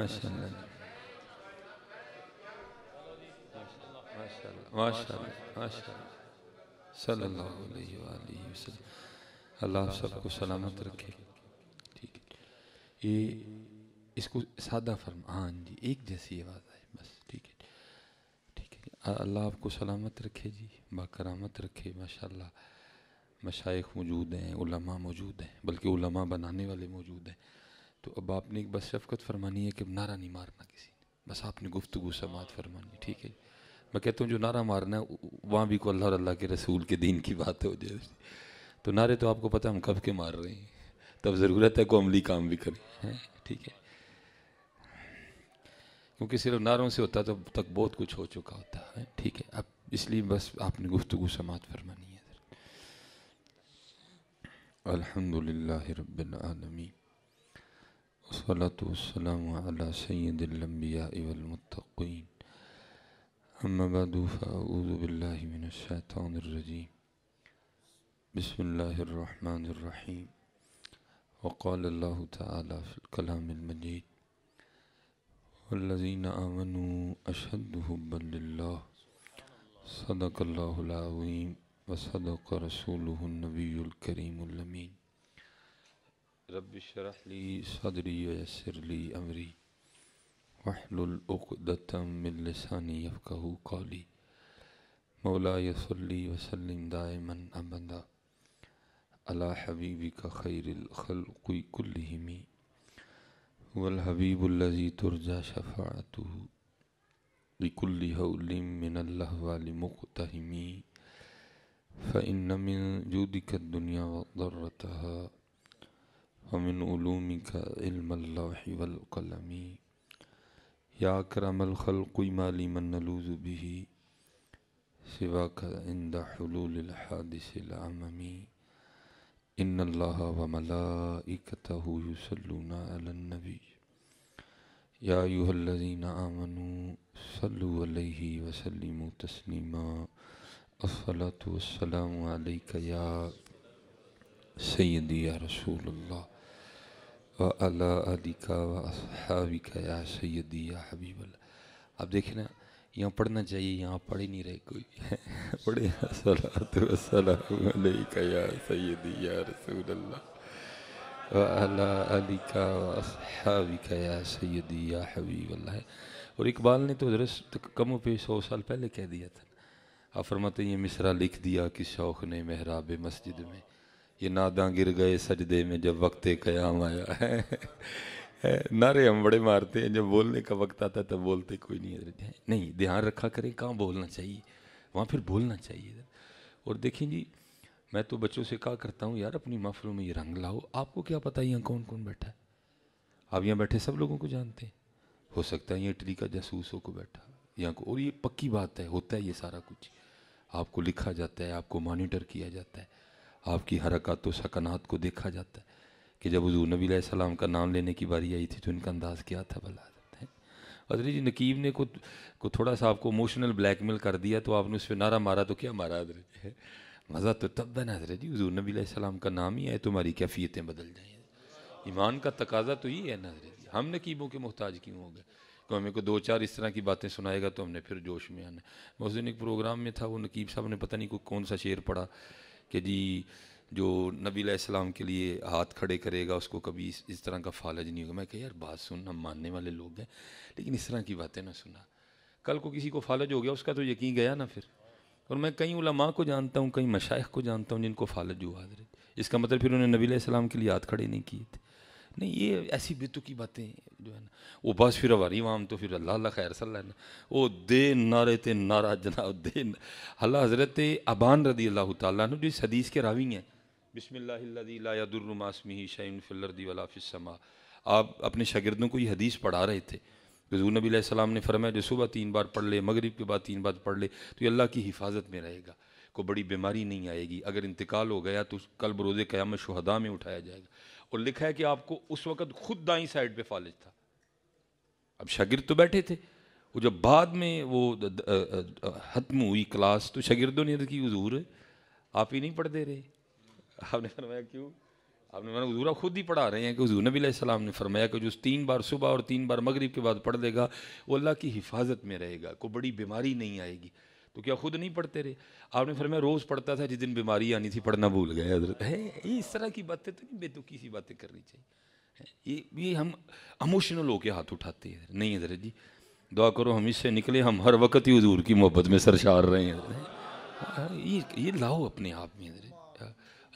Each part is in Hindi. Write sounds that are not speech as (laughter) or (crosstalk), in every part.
अल्लाह माशा अल्लाह सबको सलामत रखे ठीक है ये इसको सादा फर्म हाँ जी एक जैसी आवाज़ आए बस ठीक है ठीक है अल्लाह आपको सलामत रखे जी बाकरामत रखे माशा मशाइ मौजूद हैं मौजूद हैं बल्कि बनाने वाले मौजूद हैं तो अब आपने बस शफकत फरमानी है कि नारा नहीं मारना किसी ने बस आपने गुफ्तु समात फरमानी ठीक है मैं कहता हूँ जो नारा मारना है वहाँ भी को अल्लाह अल्लाह के रसूल के दीन की बात हो जाए तो नारे तो आपको पता हम कब के मार रहे हैं तब ज़रूरत है को अमली काम भी करें हैं ठीक है क्योंकि सिर्फ नारों से होता तो तक बहुत कुछ हो चुका होता है ठीक है अब इसलिए बस आपने गुफ्तु समात फरमानी है अलहमदिल्ला रबालमी والصلاة والسلام على سيد الأنبياء والمتقين أما بعد فأعوذ بالله من الشيطان الرجيم بسم الله الرحمن الرحيم وقال الله تعالى في الكلام المجيد والذين آمنوا أشد حبا لله صدق الله العظيم وصدق رسوله النبي الكريم الأمين रब शरहली सदरी वयसरली अमरी वहलतमिलसानी यफ़ू कौली मौला यसली वसलम दायमन अबदा अला हबीबी का खैरखलकुल्लिमी वलहबीबुल्लजी तुरजा शफ़ातु लिकुल्लिम मिनल्लह वालमुक़तमी फ़िन मिन जूदिकत दुनिया वर्रतः वमिन ूमी का इल्मल्लामी या करमल खल कुमाली मनलूज़ुबी सिवा का इंदा हलूलहादिसमी इन अल्लाह वमला इकतूसलून अलनबी या यूहल्लिन आमनु सल्लु अलैहि वसल्लिम तस्लीमा असलात वसलाम या सैदी या रसूलुल्लाह अलिका या सैदी या हबीब आप देखे ना यहाँ पढ़ना चाहिए यहाँ पढ़ ही नहीं रहे कोई (laughs) पढ़े और इकबाल ने तो जरा तो कम पे सौ साल पहले कह दिया था आफरमत ये मिसरा लिख दिया कि शौक़ ने महराब मस्जिद में ये नादा गिर गए सजदे में जब वक्त क़याम आया है नारे हम बड़े मारते हैं जब बोलने का वक्त आता है तब बोलते कोई नहीं है नहीं ध्यान रखा करें कहाँ बोलना चाहिए वहाँ फिर बोलना चाहिए और देखें जी मैं तो बच्चों से कहा करता हूँ यार अपनी महफिलों में ये रंग लाओ आपको क्या पता है यहाँ कौन कौन बैठा है आप यहाँ बैठे सब लोगों को जानते हैं हो सकता है ये इटली का जासूस को बैठा यहाँ को और ये पक्की बात है होता है ये सारा कुछ आपको लिखा जाता है आपको मॉनिटर किया जाता है आपकी हरकत तो सकनात को देखा जाता है कि जब हजू नबी सलाम का नाम लेने की बारी आई थी तो इनका अंदाज़ क्या था भला अदरी जी नकीब ने को को थोड़ा सा आपको इमोशनल ब्लैकमेल कर दिया तो आपने उस पर नारा मारा तो क्या मारा हजरत है मज़ा तो तब बना हजरत जी हजू नबी सलाम का नाम ही है तुम्हारी तो कैफियतें बदल जाएँ ईमान का तकाजा तो यही है ना हजरत जी हम नकीबों के मोहताज क्यों हो गए तो हमें को दो चार इस तरह की बातें सुनाएगा तो हमने फिर जोश में आना मैं उस दिन एक प्रोग्राम में था वो नकीब साहब ने पता नहीं कोई कौन सा शेर पढ़ा कि जी जो नबी सलाम के लिए हाथ खड़े करेगा उसको कभी इस, इस तरह का फालज नहीं होगा मैं कह यार बात सुन हम मानने वाले लोग हैं लेकिन इस तरह की बातें ना सुना कल को किसी को फालज हो गया उसका तो यकीन गया ना फिर और मैं कई उलमा को जानता हूँ कई मशाइ को जानता हूँ जिनको फालज हुआ हजरत इसका मतलब फिर उन्होंने नबी सलाम के लिए हाथ खड़े नहीं किए थे नहीं ये ऐसी बेतु की बातें जो है ना वो बस फिर हमारी वाम तो फिर अल्लाह अल्लाह खैर सल्ला वो दे नारे ते नारा जनाब दे अल्लाह हज़रत अबान रदी अल्लाह तु जिस हदीस के रावी हैं बिसमिल्लादुर्रमासमी शैन फिल्लरदी वलाफिसमा आप अपने शागिदों को ये हदीस पढ़ा रहे थे हजूर नबी सलाम ने फरमाया जो सुबह तीन बार पढ़ ले मग़रब के बाद तीन बार पढ़ ले तो ये अल्लाह की हिफाजत में रहेगा को बड़ी बीमारी नहीं आएगी अगर इंतकाल हो गया तो कल बरोज़ क़्याम शहदा में उठाया जाएगा और लिखा है कि आपको उस वक़्त खुद दाई साइड पे फालिज था अब शागिर्द तो बैठे थे वो जब बाद में वो ख़त्म हुई क्लास तो शागिर्दों ने की हजूर आप ही नहीं पढ़ दे रहे आपने फरमाया क्यों आपने मैंने हजूर खुद ही पढ़ा रहे हैं कि हजूर नबी सलाम ने फरमाया कि जो तीन बार सुबह और तीन बार मगरिब के बाद पढ़ देगा वो अल्लाह की हिफाजत में रहेगा कोई बड़ी बीमारी नहीं आएगी तो क्या खुद नहीं पढ़ते रहे आपने फिर मैं रोज़ पढ़ता था जिस दिन बीमारी आनी थी पढ़ना भूल गया हजरत है ये इस तरह की बातें तो नहीं बेतुकी सी बातें करनी चाहिए ये ये हम इमोशनल होकर हाथ उठाते हैं नहीं हजरत जी दुआ करो हम इससे निकले हम हर वक्त ही हजूर की मोहब्बत में सरशार रहे हैं ये ये लाओ अपने आप में हजरत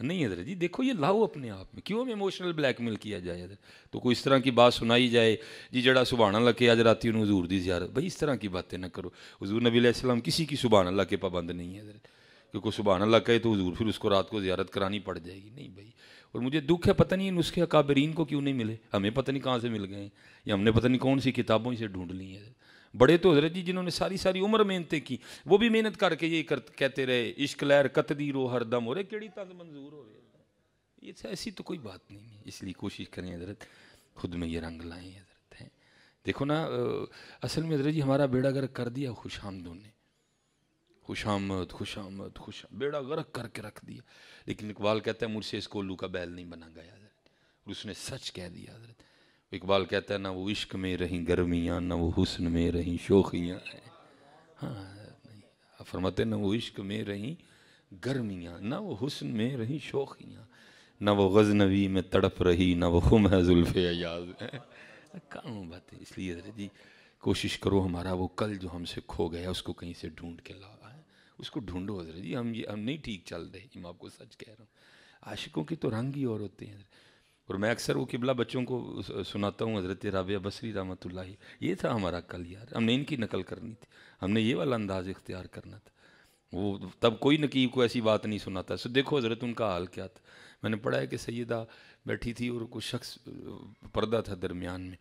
नहीं हजरत जी देखो ये लाओ अपने आप में क्यों हमें इमोशनल ब्लैकमेल किया जाए इधर तो कोई इस तरह की बात सुनाई जाए जी जड़ा सुबहाना अल्लाह के रात राती हजूर दी ज्यारत भाई इस तरह की बातें ना करो हजूर नबी किसी की सुबह अल्लाह के पाबंद नहीं है हजरत क्योंकि सुबहान अल्लाह कहे तो हजूर फिर उसको रात को ज्यारत करानी पड़ जाएगी नहीं भाई और मुझे दुख है पता नहीं नुस्खे अकाबरीन को क्यों नहीं मिले हमें पता नहीं कहाँ से मिल गए या हमने पता नहीं कौन सी किताबों से ढूंढ ली है बड़े तो हजरत जी जिन्होंने सारी सारी उम्र मेहनतें की वो भी मेहनत करके ये कर, कहते रहे इश्क लहर कतदी रो हर दम हो रहे कि मंजूर हो रहे ये तो ऐसी तो कोई बात नहीं है इसलिए कोशिश करें हजरत खुद में ये रंग लाएं हजरत हैं देखो ना असल में हजरत जी हमारा बेड़ा गर्क कर दिया खुश आमदों ने खुश आमद खुश आमद खुश बेड़ा गर्क करके रख दिया लेकिन इकबाल कहता है मुझसे इस कोल्लू का बैल नहीं बना गया हजरत उसने सच कह दिया हजरत इकबाल कहता है ना वो इश्क में रहीं गर्मियाँ ना वो हुसन में रहीं शोखियाँ हैं हाँ नहीं फरमाते ना वो इश्क में रहीं गर्मियाँ ना वो हुसन में रहीं शोखियाँ ना वो गजनवी में तड़प रही ना वो खुम है जुल्फ़ अयाज कानून बात बातें इसलिए जी कोशिश करो हमारा वो कल जो हमसे खो गया उसको कहीं से ढूंढ के लाओ है उसको ढूंढो हजरत जी हम ये हम नहीं ठीक चल रहे जी मैं आपको सच कह रहा हूँ आशिकों के तो रंग ही और होते हैं और मैं अक्सर वो किबला बच्चों को सुनाता हूँ हज़रत राबिया बसरी रामत ये था हमारा कल यार हमने इनकी नकल करनी थी हमने ये वाला अंदाज इख्तियार करना था वो तब कोई नकीब को ऐसी बात नहीं सुनाता सो देखो हज़रत उनका हाल क्या था मैंने पढ़ा है कि सैदा बैठी थी और कुछ शख्स पर्दा था दरमियान में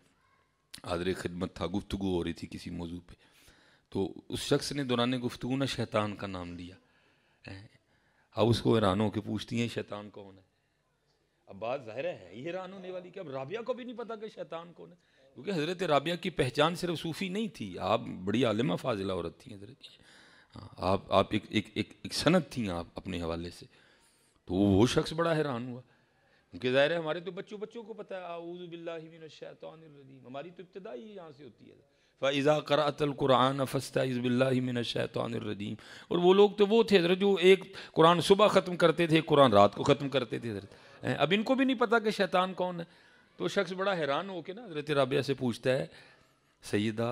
आदर खिदमत था गुफ्तु हो रही थी किसी मौजू पर तो उस शख्स ने दौरान गुफ्तु ना शैतान का नाम लिया अब उसको हैरान होकर पूछती हैं शैतान कौन है अब बात ज़ाहिर है ही हैरान होने वाली कि अब राबिया को भी नहीं पता कि शैतान कौन है क्योंकि हज़रत राबिया की पहचान सिर्फ सूफ़ी नहीं थी आप बड़ी आलिमा फाजिला औरत थी हज़रत हाँ, आप आप एक एक एक, एक सनत थी आप अपने हवाले से तो वो शख्स बड़ा हैरान हुआ क्योंकि ज़ाहिर है हमारे तो बच्चों बच्चों को पता है आऊज़बिल्लाशैतरजीम हमारी तो इब्तदाई यहाँ से होती है फ़ैज़ा मिन शैतानदीम और वो लोग तो वो थे हजरत जो एक कुरान सुबह ख़त्म करते थे कुरान रात को ख़त्म करते थे हजरत अब इनको भी नहीं पता कि शैतान कौन है तो शख्स बड़ा हैरान के ना हजरत रबिया से पूछता है सैदा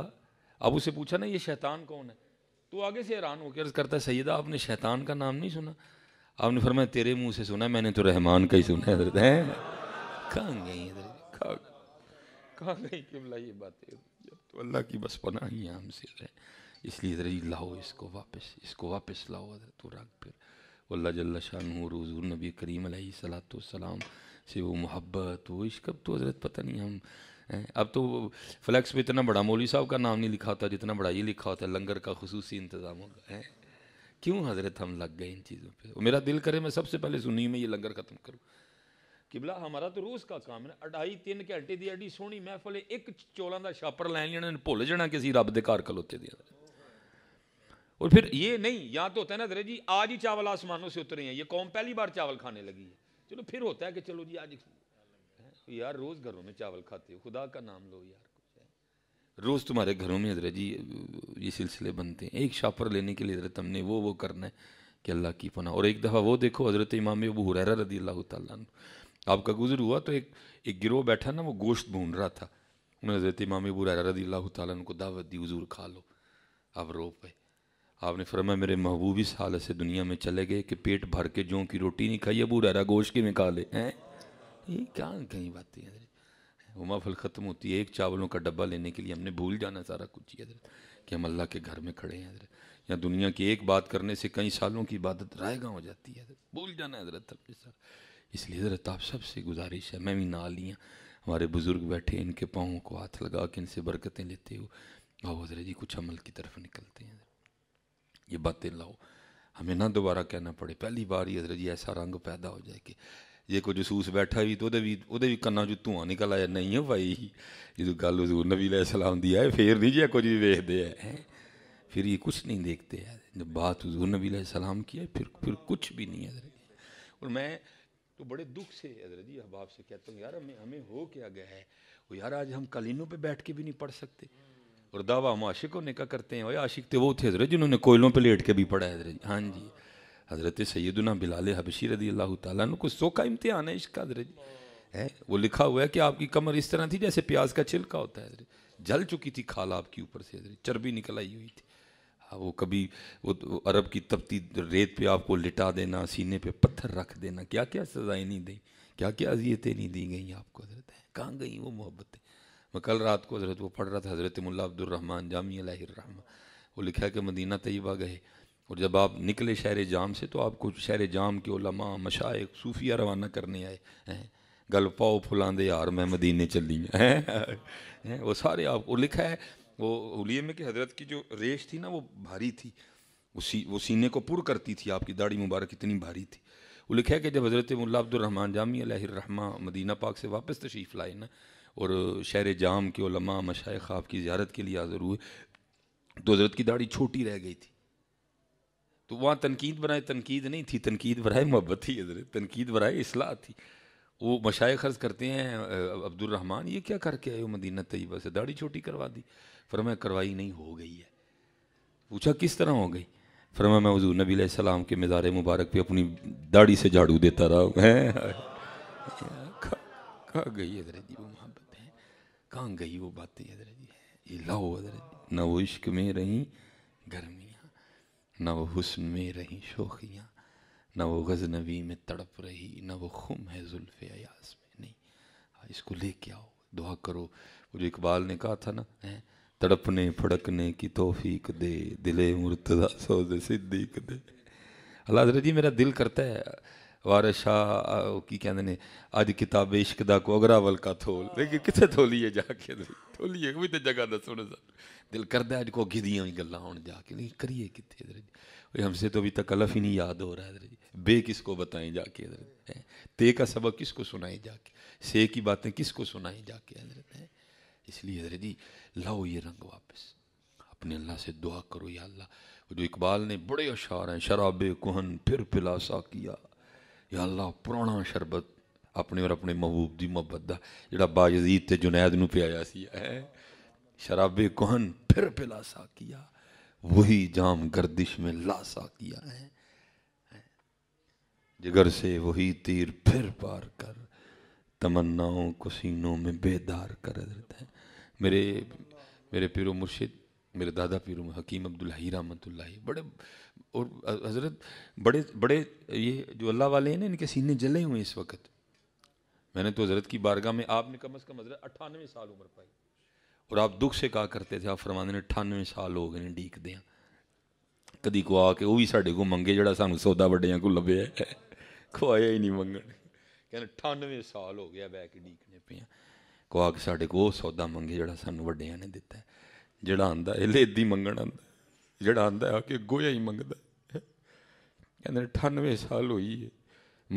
अब उसे पूछा ना ये शैतान कौन है तो आगे से हैरान होकर अर्ज़ करता है सैदा आपने शैतान का नाम नहीं सुना आपने फरमाया तेरे मुँह से सुना मैंने तो रहमान का ही सुना है हजरत हैं कहाँ गई हजरत कहाँ गई कि ये बातें तो अल्लाह की बस पना ही है हमसे इसलिए ज़रा लाओ इसको वापस इसको वापस लाओ हजरत तो रख फिर अल्लाह जल्ला शाह रज़ू नबी करीम सलाम से वो मोहब्बत वो इश्क अब तो हजरत पता नहीं हम हैं अब तो फ्लैक्स पे इतना बड़ा मौली साहब का नाम नहीं लिखा होता जितना बड़ा ये लिखा होता है लंगर का खसूस इंतज़ाम होगा है क्यों हजरत हम लग गए इन चीज़ों पर मेरा दिल करे मैं सबसे पहले सुनी में ये लंगर ख़त्म करूँ किबला हमारा तो रूस का काम है अढ़ाई तीन घंटे की एड्डी सोहनी महफल एक चौलों का छापर लैन लेना भुल जाना कि अभी रब के घर खलोते दिया और फिर ये नहीं या तो होता है ना दरे जी आज ही चावल आसमानों से उतरे हैं ये कौम पहली बार चावल खाने लगी है चलो फिर होता है कि चलो जी आज यार रोज़ घरों में चावल खाते हो खुदा का नाम लो यार रोज़ तुम्हारे घरों में हजरत जी ये सिलसिले बनते हैं एक शापर लेने के लिए हजरत हमने वो वो करना है कि अल्लाह की पना और एक दफ़ा वो देखो हज़रत इमाम अबू हुररा रदी अल्लाह तु आपका गुजर हुआ तो एक एक गिरोह बैठा ना वो गोश्त भून रहा था उन्होंने हजरत इमाम अबू रदी अल्लाह तन को दावत दी हजूर खा लो आप रो पे आपने फरमा मेरे महबूब इस हालत से दुनिया में चले गए कि पेट भर के जौ की रोटी नहीं खाई अबू रहा गोश्त की में खा ले हैं ये क्या कहीं बातें हैं उमा फल ख़त्म होती है एक चावलों का डब्बा लेने के लिए हमने भूल जाना सारा कुछ ही हजरत कि हम अल्लाह के घर में खड़े हैं हजरत या दुनिया की एक बात करने से कई सालों की इबादत रायगा हो जाती है भूल जाना हजरत अपने साथ इसलिए हज़रत आप सबसे गुजारिश है मैं भी ना लियाँ हमारे बुज़ुर्ग बैठे इनके पाँव को हाथ लगा के इनसे बरकतें लेते हो आओ हजरत जी कुछ अमल की तरफ निकलते हैं ये बातें लाओ हमें ना दोबारा कहना पड़े पहली बार ही हजरत जी ऐसा रंग पैदा हो जाए कि ਜੇ ਕੋਈ ਜਸੂਸ बैठा ਵੀ तो वह भी कन्ना जो ਕੰਨਾਂ निकल आया नहीं ਆਇਆ भाई ਹੈ ਭਾਈ तो गल हजूर नबी ਨਬੀ सलाम दी है फिर नहीं जी कुछ भी वेखते ਵੇਖਦੇ ਹੈ फिर ये कुछ नहीं देखते हैं जब बात हजूर नबी सलाम की है फिर फिर कुछ भी नहीं है और मैं तो बड़े दुख से हजरत जी अहबाब से कहता हूँ यार हमें हमें हो क्या गया है वो यार आज हम कलिनों पर बैठ के भी नहीं पढ़ सकते और दावा हम आशिक होने का करते हैं और आशिक तो वो थे हजरत जिन्होंने कोयलों पर लेट के भी पढ़ा है जी हाँ जी हज़रत सैदुना बिलाल हबशी रदी अल्लाह तुम कुछ सो का इम्तहान है इसका हजरत जी है वो लिखा हुआ है कि आपकी कमर इस तरह थी जैसे प्याज का छिलका होता है जल चुकी थी खाल आपके ऊपर से हजरत चर्बी निकल आई हुई थी हाँ, वो कभी वो तो अरब की तपती रेत पे आपको लिटा देना सीने पे पत्थर रख देना क्या क्या सजाएं नहीं दी क्या क्या अजियतें नहीं दी गई आपको हजरत कहाँ गई वो मोहब्बतें मैं कल रात को हजरत वो पढ़ रहा था हजरत मुला अब्दुलरहमान जामिया वो लिखा है कि मदीना तयबा गए और जब आप निकले शहर जाम से तो आपको शहर जाम के ओलमा मशाए सूफिया रवाना करने आए हैं गल पाओ फुलांदे यार मैं मदीने चली हैं वो सारे आपको लिखा है वो हुलिये में कि हजरत की जो रेश थी ना वो भारी थी वो सी वो सीने को पुर करती थी आपकी दाढ़ी मुबारक इतनी भारी थी वो लिखा है कि जब हज़रत मुला अब्दुलरहमान जामी मदीना पाक से वापस तशरीफ़ लाए ना और शहर जाम के ओलमा मशाइ ख़ाब की ज्यारत के लिए हाज़िर हुए तो हज़रत की दाढ़ी छोटी रह गई थी तो वहाँ तनकीद बनाए तनकीद नहीं थी तनकीद बरए मोहब्बत थी हज़रत तनकीद बरए असलाह थी वो मशाए खर्च करते हैं अब्दुलरहमान ये क्या करके आए हो मदीना तयबा से दाढ़ी छोटी करवा दी फरमा करवाई नहीं हो गई है पूछा किस तरह हो गई फरमा मैं हजू नबी सलाम के मज़ार मुबारक पे अपनी दाढ़ी से झाड़ू देता रहा हूँ कहाँ गई हजरत जी वो मोहब्बत है कहाँ गई वो बातें हजरत जी ये लाओ हजरत ना वो इश्क में रहीं गर्मियाँ ना वो हुस्न में रहीं शोखियाँ ना वो गजनबी में तड़प रही ना वो खुम है जुल्फ़ अयास में नहीं हाँ, इसको लेके आओ दुआ करो वो जो इकबाल ने कहा था ना तड़पने फड़कने की तोफीक दे दिले मुर्तदा सौज सिद्दीक दे अल्लाह हजरत जी मेरा दिल करता है वार शाह की कहते ने अज किताब इश्कदा कोगरा वलका थोल कितने थोली है जाके थोलिए भी तो जगह दसो दिल करता है अज को गिदियाँ हुई गल् हूँ जाके लेकिन करिए कितने इधर जी हमसे तो अभी तक अलफ ही नहीं याद हो रहा है इधर जी बे किस को बताएं जाके हजरत ते का सबक किस को सुनाए जाके से की बातें किस को सुनाएं जाके हजरत हैं इसलिए हजरत जी लाओ ये रंग वापस अपने अल्लाह से दुआ करो या अल्लाह जो इकबाल ने बड़े अशार हैं शराब कोहन फिर पिलासा किया या अल्लाह पुराना शरबत अपने और अपने महबूब की मोहब्बत का जोड़ा बाजीद तो जुनैद में पियाया सी है शराब कोहन फिर पिलासा किया वही जाम गर्दिश में लासा किया है जिगर से वही तीर फिर पार कर तमन्नाओं को सीनों में बेदार कर देते हैं मेरे मेरे पीर मुर्शिद मेरे दादा पीर हकीम अब्दुल ही रहमतुल्ला बड़े और हज़रत बड़े बड़े ये जो अल्लाह वाले हैं ना इनके सीने जले हुए हैं इस वक्त मैंने तो हज़रत की बारगाह में आपने कम अज़ कम हज़रत अठानवे साल उम्र पाई और आप दुख से कहा करते थे आप फरमाने अठानवे साल हो गए डीक दें कभी को आ के वह भी साढ़े को मंगे जरा सू सौदा बड़िया को लभे खुआया (laughs) ही नहीं मंगन कहने अठानवे साल हो गया बह के डीकने पे हैं ਕੋ ਆ ਕੇ ਸਾਡੇ ਕੋ ਉਹ ਸੌਦਾ ਮੰਗੇ ਜਿਹੜਾ ਸਾਨੂੰ ਵੱਡਿਆਂ ਨੇ ਦਿੱਤਾ ਜਿਹੜਾ ਆਂਦਾ ਇਹ ਲੇਦੀ ਮੰਗਣ ਆਂਦਾ ਜਿਹੜਾ ਆਂਦਾ ਆ ਕਿ ਗੋਇਆ ਹੀ ਮੰਗਦਾ ਕਹਿੰਦੇ 98 ਸਾਲ ਹੋਈ ਹੈ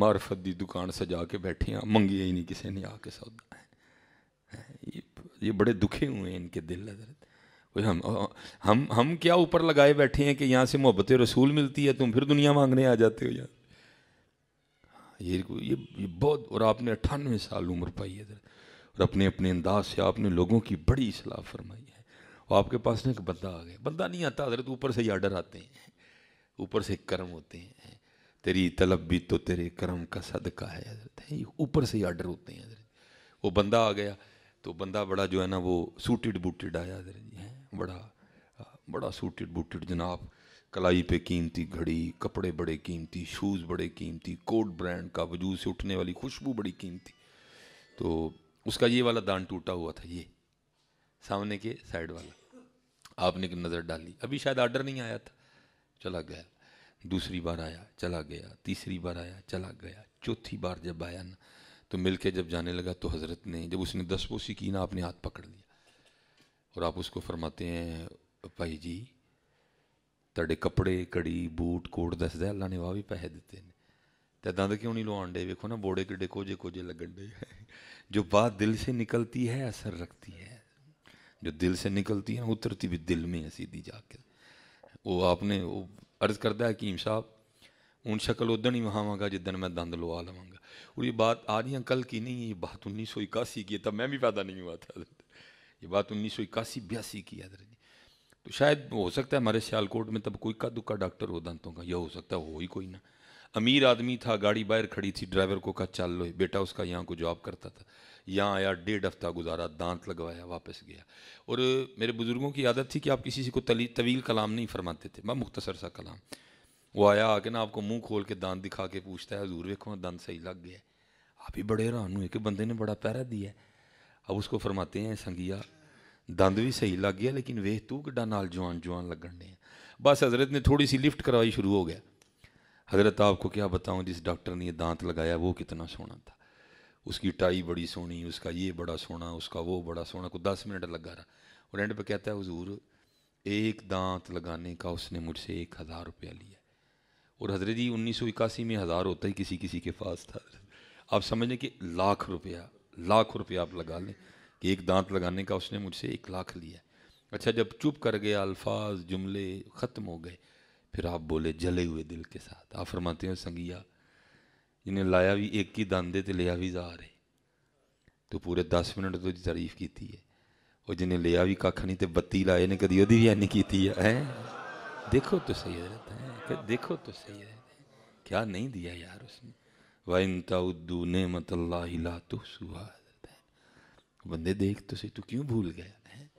बैठे हैं मंगिया ही नहीं किसी ने आके सौदा ये ये बड़े दुखे हुए हैं इनके दिल हजरत कोई हम हम हम क्या ऊपर लगाए बैठे हैं कि यहाँ से मोहब्बत रसूल मिलती है तुम फिर दुनिया मांगने आ जाते हो यार ये ये, ये बहुत और आपने अट्ठानवे साल उम्र पाई है और अपने अपने अंदाज से आपने लोगों की बड़ी सलाह फरमाई है और आपके पास ना एक बंदा आ गया बंदा नहीं आता हजरत ऊपर से ही आर्डर आते हैं ऊपर से कर्म होते हैं तेरी तलब भी तो तेरे कर्म का सदका है हजरत ऊपर से ही आर्डर होते हैं हजरत वो बंदा आ गया तो बंदा बड़ा जो है ना वो सूटेड बूटेड आया हजरत जी हैं बड़ा बड़ा सूटेड बूटेड जनाब कलाई पे कीमती घड़ी कपड़े बड़े कीमती शूज़ बड़े कीमती कोट ब्रांड का वजूद से उठने वाली खुशबू बड़ी कीमती तो उसका ये वाला दान टूटा हुआ था ये सामने के साइड वाला आपने की नज़र डाली अभी शायद आर्डर नहीं आया था चला गया दूसरी बार आया चला गया तीसरी बार आया चला गया चौथी बार जब आया ना तो मिल के जब जाने लगा तो हज़रत ने जब उसने दस बोसी की ना आपने हाथ पकड़ लिया और आप उसको फरमाते हैं भाई जी कड़ी बूट कोट दस दे अल्लाह ने वाह भी पैसे दते हैं तो दंद क्यों नहीं ਨਹੀਂ डे वेखो ना बोड़े किडे कोजे कोजे लगन डे जो बात दिल से निकलती है असर रखती है जो दिल से निकलती है उतरती भी दिल में है सीधी जाकर वो आपने वो अर्ज़ करता है कीम साहब उन शक्ल उदन ही वहावागा जिदन मैं दंद लवा लवांगा और ये बात आ रही कल की नहीं है ये बात उन्नीस सौ इक्यासी की है तब मैं भी पैदा नहीं हुआ था ये बात उन्नीस सौ इक्यासी बयासी की है जी तो शायद हो सकता है हमारे सियालकोट में तब कोई का दुक्का डॉक्टर हो दंतों का यह हो सकता है हो ही कोई ना अमीर आदमी था गाड़ी बाहर खड़ी थी ड्राइवर को कहा चल लो बेटा उसका यहाँ को जॉब करता था यहाँ आया डेढ़ हफ्ता गुजारा दांत लगवाया वापस गया और मेरे बुज़ुर्गों की आदत थी कि आप किसी को तली तवील कलाम नहीं फरमाते थे मैं मुख्तसर सा कलाम वो आया आके ना आपको मुंह खोल के दांत दिखा के पूछता है हजूर वेखो दांत सही लग गया आप ही बड़े हैरान हुए कि बंदे ने बड़ा पैरा दिया है अब उसको फरमाते हैं संगिया दंद भी सही लग गया लेकिन वेह तू कि नाल जवान जवान लगन डे बस हजरत ने थोड़ी सी लिफ्ट करवाई शुरू हो गया हजरत आपको क्या बताऊँ जिस डॉक्टर ने ये दांत लगाया वो कितना सोना था उसकी टाई बड़ी सोनी उसका ये बड़ा सोना उसका वो बड़ा सोना को दस मिनट लगा रहा और एंड पे कहता है हजूर एक दांत लगाने का उसने मुझसे एक हज़ार रुपया लिया और हजरत जी उन्नीस सौ इक्यासी में हज़ार होता ही किसी किसी के पास था आप समझें कि लाख रुपया लाख रुपया आप लगा लें कि एक दांत लगाने का उसने मुझसे एक लाख लिया अच्छा जब चुप कर गया अल्फाज जुमले ख़त्म हो गए फिर आप बोले जले हुए दिल के साथ आप फरमाते हो संगिया इन्हें लाया भी एक ही दांदे तो लिया भी जा रहे तो पूरे दस मिनट तो तारीफ की है और जिन्हें लिया भी कख नहीं तो बत्ती लाए ने कभी वही भी है नहीं की है देखो तो सही रहता है देखो तो सही है क्या नहीं दिया यार उसने वाइनता ताउद्दू ने मत अल्लाह हिला तो सुहा बंदे देख तो सही तू क्यों भूल गया है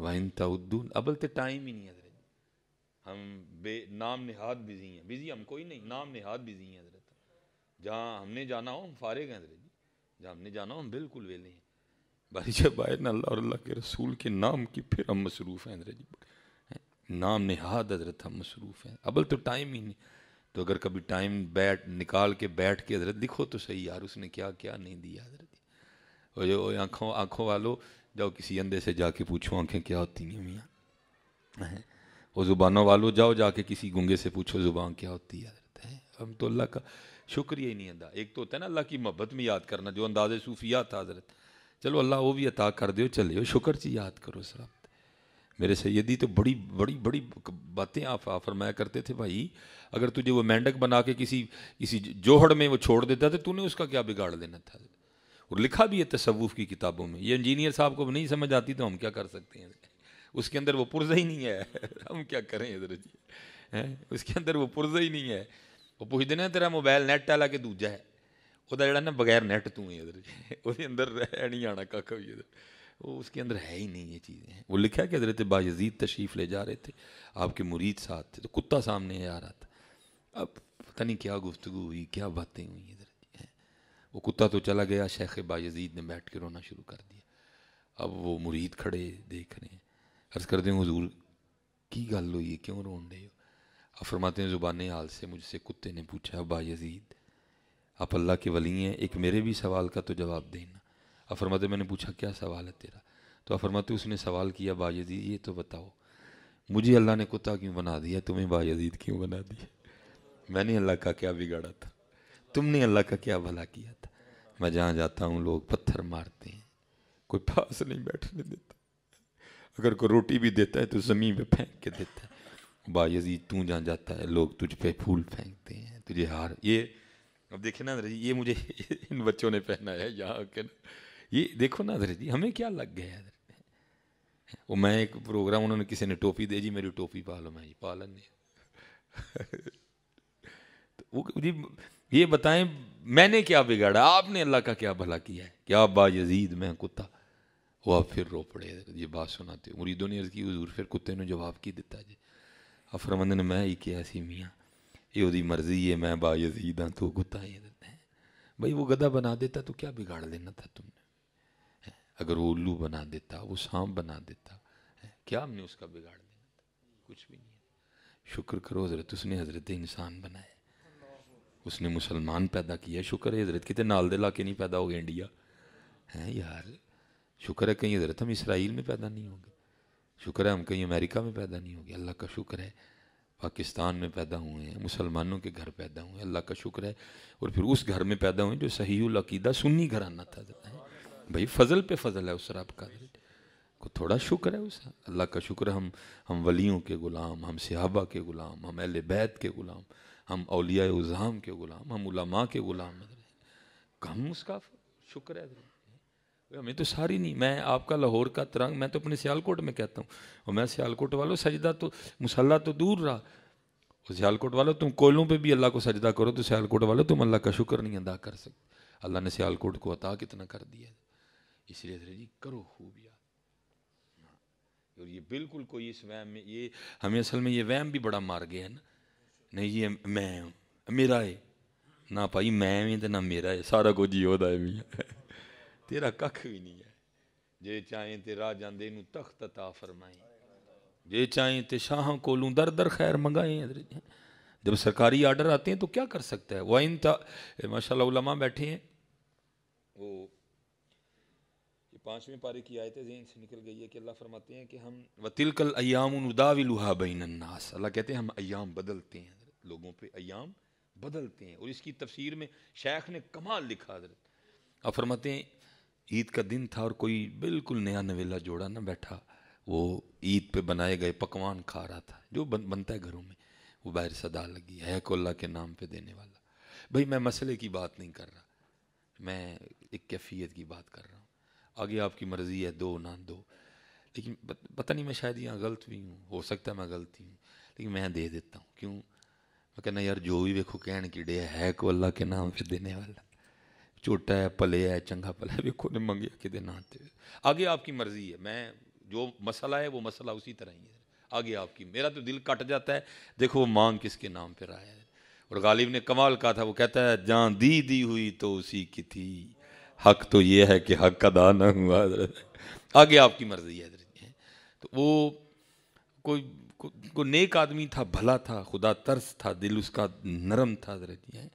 वाइनता ताउद्दू अबल तो टाइम ही नहीं है हम बे नाम नहाद बिजी हैं बिजी हम कोई नहीं नाम नहाद बिजी हैं हजरत जहाँ हमने जाना हो हम फारे हैं हजरत जी जहाँ हमने जाना हो हम बिल्कुल वेले हैं बारिश ना अल्लाह और अल्लाह के रसूल के नाम की फिर हम मसरूफ़ हैं हजरत जी नाम नहाद हजरत हम मसरूफ़ हैं अबल तो टाइम ही नहीं तो अगर कभी टाइम बैठ निकाल के बैठ के हजरत लिखो तो सही यार उसने क्या क्या नहीं दिया हजरत और जो आँखों आँखों वालों जाओ किसी अंधे से जाके पूछो आँखें क्या होती हैं मियाँ वो ज़ुबानों वालों जाओ जाके किसी गुंगे से पूछो ज़ुबान क्या होती है हजरत है हम तो अल्लाह का शुक्रिया ही नहीं अदा एक तो होता है ना अल्लाह की मोहब्बत में याद करना जो अंदाज सूफिया था हजरत चलो अल्लाह वो भी अता कर दो चले शुक्र जी याद करो सरा मेरे सैदी तो बड़ी बड़ी बड़ी बातें आप फरमाया करते थे भाई अगर तुझे वो मेंढक बना के किसी किसी जोहड़ में वो छोड़ देता तो तूने उसका क्या बिगाड़ देना था और लिखा भी है तस्वूफ़ की किताबों में ये इंजीनियर साहब को नहीं समझ आती तो हम क्या कर सकते हैं उसके अंदर वो पुर्जा ही नहीं है (laughs) हम क्या करें इधर जी है उसके अंदर वो पुर्जा ही नहीं है वो पुछते ना तेरा मोबाइल नैट आला के दूजा है ਉਹਦਾ ਜਿਹੜਾ ਨਾ ਬਗੈਰ ਨੈਟ ਤੋਂ ਹੀ ਹਜ਼ਰਤ ਜੀ ਉਹਦੇ ਅੰਦਰ ਰਹਿ ਨਹੀਂ ਆਣਾ ਕੱਖ इधर वो उसके अंदर है ही नहीं ये चीज़ें वो लिखा कि हजरत बाजीद तशरीफ़ ले जा रहे थे आपके मुरीद साथ थे तो कुत्ता सामने आ रहा था अब पता नहीं क्या गुफ्तु हुई क्या बातें हुई हजरत हैं वो कुत्ता तो चला गया शेख बाजीद ने बैठ के रोना शुरू कर दिया अब वो मुरीद खड़े देख रहे हैं अर्ज़ करते हैं हजूर की गल हुई है क्यों रोन रहे हो फरमाते हैं ज़ुबान हाल से मुझसे कुत्ते ने पूछा बा यजीद आप अल्लाह के वली हैं एक मेरे भी सवाल का तो जवाब देना अफरमाते मैंने पूछा क्या सवाल है तेरा तो अफरमाते उसने सवाल किया बा यजीद ये तो बताओ मुझे अल्लाह ने कुत्ता क्यों बना दिया तुम्हें बा यजीद क्यों बना दिया मैंने अल्लाह का क्या बिगाड़ा था तुमने अल्लाह का क्या भला किया था मैं जहाँ जाता हूँ लोग पत्थर मारते हैं कोई पास नहीं बैठने देता अगर कोई रोटी भी देता है तो ज़मीन पे फेंक के देता है बाजी तू जहाँ जाता है लोग तुझ पे फूल फेंकते हैं तुझे हार ये अब देखे ना जी ये मुझे (laughs) इन बच्चों ने पहना है यहाँ के ये देखो ना धरे जी हमें क्या लग गया है वो मैं एक प्रोग्राम उन्होंने किसी ने टोपी दे जी मेरी टोपी पालो मैं जी पालन नहीं (laughs) तो वो जी ये बताएं मैंने क्या बिगाड़ा आपने अल्लाह का क्या भला किया है क्या बाजीद मैं कुत्ता वो आप फिर ਰੋ ये बात सुनाते ਸੁਣਾਤੇ ਮੁਰੀਦੋਂ ਨੇ ਅਰਜ਼ ਕੀ ਹਜ਼ੂਰ ਫਿਰ ਕੁੱਤੇ ਨੂੰ ਜਵਾਬ ਕੀ ਦਿੱਤਾ ਜੀ ਆ ਫਰਮੰਦ ने मैं ही ਕਿਹਾ सी मियाँ ये मर्जी है मैं बा यजीद हाँ तो कुत्ता ये देते हैं भाई वो गधा बना देता तो क्या बिगाड़ लेना था तुमने अगर वो उल्लू बना देता वो सांप बना देता है क्या हमने उसका बिगाड़ देना था कुछ भी नहीं शुक्र करो हजरत उसने हजरत इंसान बनाया उसने मुसलमान पैदा किया शुक्र है हजरत कितने नाल दे के नहीं पैदा हो गया इंडिया है यार शुक्र है कहीं हजरत तो हम इसराइल में पैदा नहीं होंगे शुक्र है हम कहीं अमेरिका में पैदा नहीं होंगे अल्लाह का शुक्र है पाकिस्तान में पैदा हुए हैं मुसलमानों के घर पैदा हुए हैं अल्लाह का शुक्र है और फिर उस घर में पैदा हुए जो सही अकीदा सुन्नी घराना था भाई फजल पे फजल है उस रब का को थोड़ा शुक्र है उस अल्लाह का शुक्र हम हम वलियों के ग़ुलाम हम सिहाबा के ग़ुलाम हम अहल बैत के ग़ुलाम हम अलिया उज़ाम के ग़ुलाम हम उलमा के ग़ुलाम कम उसका शुक्र है हमें तो सारी नहीं मैं आपका लाहौर का तरंग मैं तो अपने सियालकोट में कहता हूँ और मैं सियालकोट वालों सजदा तो मुसल्ला तो दूर रहा और सियालकोट वालों तुम कोयलों पे भी अल्लाह को सजदा करो तो सियालकोट वालों तुम अल्लाह का शुक्र नहीं अदा कर सकते अल्लाह ने सियालकोट को अता कितना कर दिया इसलिए जी करो खूबिया और ये बिल्कुल कोई इस वहम में ये हमें असल में ये वहम भी बड़ा मार गया है ना नहीं ये मैं हूँ मेरा है ना भाई मैं भी तो ना मेरा है सारा कुछ ही होता है मियाँ तेरा कख भी नहीं है जे चाहे ते राजा देनु तख्त अता फरमाए जे चाहे ते शाह कोलू दर दर खैर मंगाए जब सरकारी आर्डर आते हैं तो क्या कर सकता है वाइन था माशा उलमा बैठे हैं वो ये पाँचवें पारे की आयतें जहन से निकल गई है कि अल्लाह फरमाते हैं कि हम वतिलकल अयाम उदाविलुहा बैनन्नास अल्लाह कहते हैं हम अयाम बदलते हैं लोगों पे अयाम बदलते हैं और इसकी तफसीर में शेख ने कमाल लिखा हजरत अब फरमाते हैं ईद का दिन था और कोई बिल्कुल नया नवेला जोड़ा ना बैठा वो ईद पे बनाए गए पकवान खा रहा था जो बन, बनता है घरों में वो बाहर सदा लगी है को अल्लाह के नाम पे देने वाला भाई मैं मसले की बात नहीं कर रहा मैं एक कैफियत की बात कर रहा हूँ आगे आपकी मर्ज़ी है दो ना दो लेकिन पता नहीं मैं शायद यहाँ गलत भी हूँ हो सकता है मैं गलत ही हूँ लेकिन मैं दे देता हूँ क्यों मैं कहना यार जो भी देखो कहन डे है को अल्लाह के नाम पे देने वाला ਝੋਟਾ है पले है चंगा पला है वेखो ने मंगे कि ਨਾ आगे आपकी मर्जी है मैं जो मसला है वो मसला उसी तरह ही है आगे आपकी मेरा तो दिल कट जाता है देखो वो मांग किसके नाम पर आया है और गालिब ने कमाल कहा था वो कहता है जहाँ दी दी हुई तो उसी की थी हक तो ये है कि हक अदा ना हुआ आगे आपकी मर्जी है तो वो कोई को, को नेक आदमी था भला था खुदा तर्स था दिल उसका नरम था हजरत है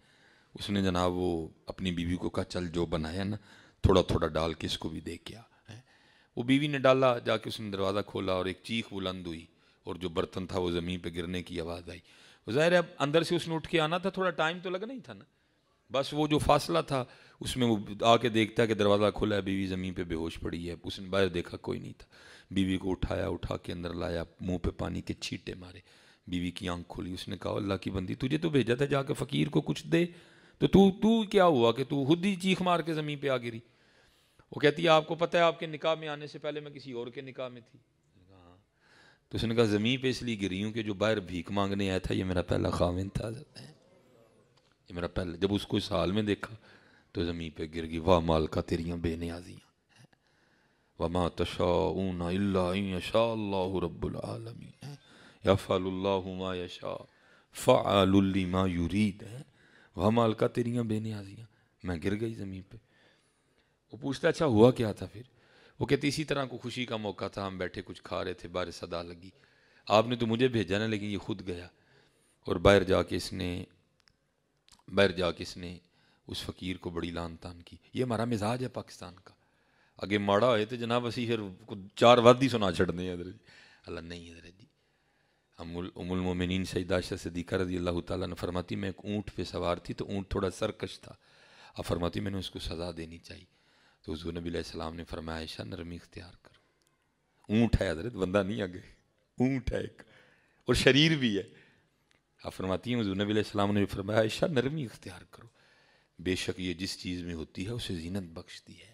उसने जनाब वो अपनी बीवी को कहा चल जो बनाया ना थोड़ा थोड़ा डाल के इसको भी दे क्या वो बीवी ने डाला जाके उसने दरवाज़ा खोला और एक चीख बुलंद हुई और जो बर्तन था वो ज़मीन पर गिरने की आवाज़ आई ज़ाहिर है अब अंदर से उसने उठ के आना था थोड़ा टाइम तो लगना ही था ना बस वो जो फासला था उसमें वो आके देखता है कि दरवाज़ा खुला है बीवी ज़मीन पे बेहोश पड़ी है उसने बाहर देखा कोई नहीं था बीवी को उठाया उठा के अंदर लाया मुंह पे पानी के छींटे मारे बीवी की आंख खोली उसने कहा अल्लाह की बंदी तुझे तो भेजा था जाके फ़कीर को कुछ दे तो तू तू क्या हुआ कि तू खुद ही चीख मार के ज़मीन पे आ गिरी वो कहती है आपको पता है आपके निकाह में आने से पहले मैं किसी और के निकाह में थी हाँ तो उसने कहा ज़मीन पे इसलिए गिरी हूं कि जो बाहर भीख मांगने आया था ये मेरा पहला खाविन था ये मेरा पहला जब उसको इस हाल में देखा तो ज़मीन पे गिर गई वाह मालका तेरिया बेनियाजियाँ वमा तशाऊन रबालमी मा यशा यूरीद है वह मालका तेरियाँ बेनियाजियाँ मैं गिर गई ज़मीन पर वो पूछता अच्छा हुआ क्या था फिर वो कहते इसी तरह को खुशी का मौका था हम बैठे कुछ खा रहे थे बारिश सदा लगी आपने तो मुझे भेजा ना लेकिन ये खुद गया और बाहर जाके इसने बाहर जाके इसने उस फ़कीर को बड़ी लान तान की ये हमारा मिजाज है पाकिस्तान का अगे माड़ा होए तो जनाब असी फिर चार वादी सुना छड़ने इधर जी अल्लाह नहीं इधर जी अमुलमिन सईदाशा सदीक़ा रजी अल्लाह ताला ने फरमाती मैं एक ऊँट पे सवार थी तो ऊँट थोड़ा सरकश था अब फरमाती मैंने उसको सज़ा देनी चाहिए तो हजू नबी सलाम ने फरमाया ऐशा नरमी इख्तियार करो ऊँट है हजरत बंदा नहीं आगे ऊँट है एक और शरीर भी है आप फरमाती हैं हजू नबी सलाम ने फरमाया ऐशा नरमी इख्तियार करो बेशक ये जिस चीज़ में होती है उसे जीनत बख्शती है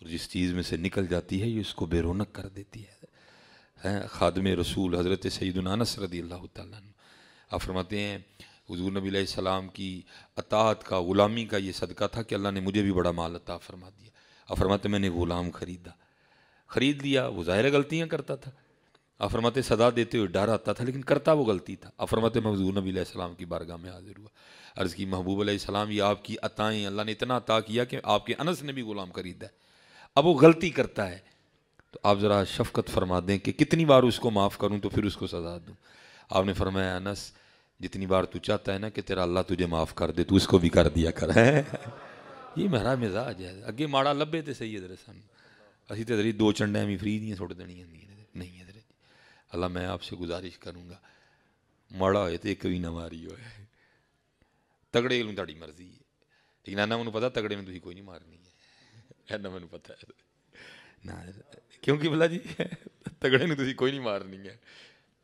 और जिस चीज़ में से निकल जाती है ये उसको बेरोनक कर देती है हैं खादम रसूल हज़रत सईद अनस रदी अल्लाह फरमाते हैं हजूर नबी सलाम की अतात का ग़ुलामी का ये सदका था कि अल्लाह ने मुझे भी बड़ा माल अता फरमा दिया आप फरमाते मैंने ग़ुलाम ख़रीदा ख़रीद लिया वो ज़ाहिर गलतियाँ करता था आफरमत फरमाते सदा देते हुए डर आता था लेकिन करता वो गलती था आफरमत फरमाते मैं हजूर नबी सलाम की बारगाह में हाजिर हुआ अर्ज़ की महबूब सलाम ये आपकी अताएँ अल्लाह ने इतना अता किया कि आपके अनस ने भी ग़ुलाम ख़रीदा है अब वो गलती करता है तो आप ज़रा शफकत फरमा दें कि कितनी बार उसको माफ़ करूँ तो फिर उसको सजा दूँ आपने फरमाया अनस जितनी बार तू चाहता है ना कि तेरा अल्लाह तुझे माफ़ कर दे तू उसको भी कर दिया कर (laughs) है ਇਹ ਮੇਰਾ ਮਿਜ਼ਾਜ ਹੈ ਅੱਗੇ ਮਾੜਾ ਲੱਭੇ ਤੇ ਸਹੀ ਹੈ ਤੇਰੇ ਸਾਨੂੰ ਅਸੀਂ ਤੇ ਤੇਰੀ ਦੋ ਚੰਡਾਂ ਵੀ ਫਰੀ ਦੀਆਂ ਸੁੱਟ ਦੇਣੀਆਂ ਹੁੰਦੀਆਂ ਨੇ ਨਹੀਂ ਹੈ ਤੇਰੇ ਅੱਲਾ ਮੈਂ ਆਪਸੇ ਗੁਜ਼ਾਰਿਸ਼ ਕਰੂੰਗਾ ਮਾੜਾ ਹੋਏ ਤੇ ਇੱਕ ਵੀ ਨਾ ਮਾਰੀ ਹੋਏ ਤਗੜੇ ਨੂੰ ਤੁਹਾਡੀ ਮਰਜ਼ੀ ਹੈ ਲੇਕਿਨ ਨਾ ਮੈਨੂੰ ਪਤਾ ਤਗੜੇ ਨੂੰ ਤੁਸੀਂ ਕੋਈ ਨਹੀਂ ਮਾਰਨੀ ਹੈ ਇਹ ਨਾ ਮੈਨੂੰ ਪਤਾ ਹੈ ਨਾ ਕਿਉਂਕਿ ਬੱਲਾ ਜੀ ਤਗੜੇ ਨੂੰ ਤੁਸੀਂ ਕੋਈ ਨਹੀਂ ਮਾਰਨੀ ਹੈ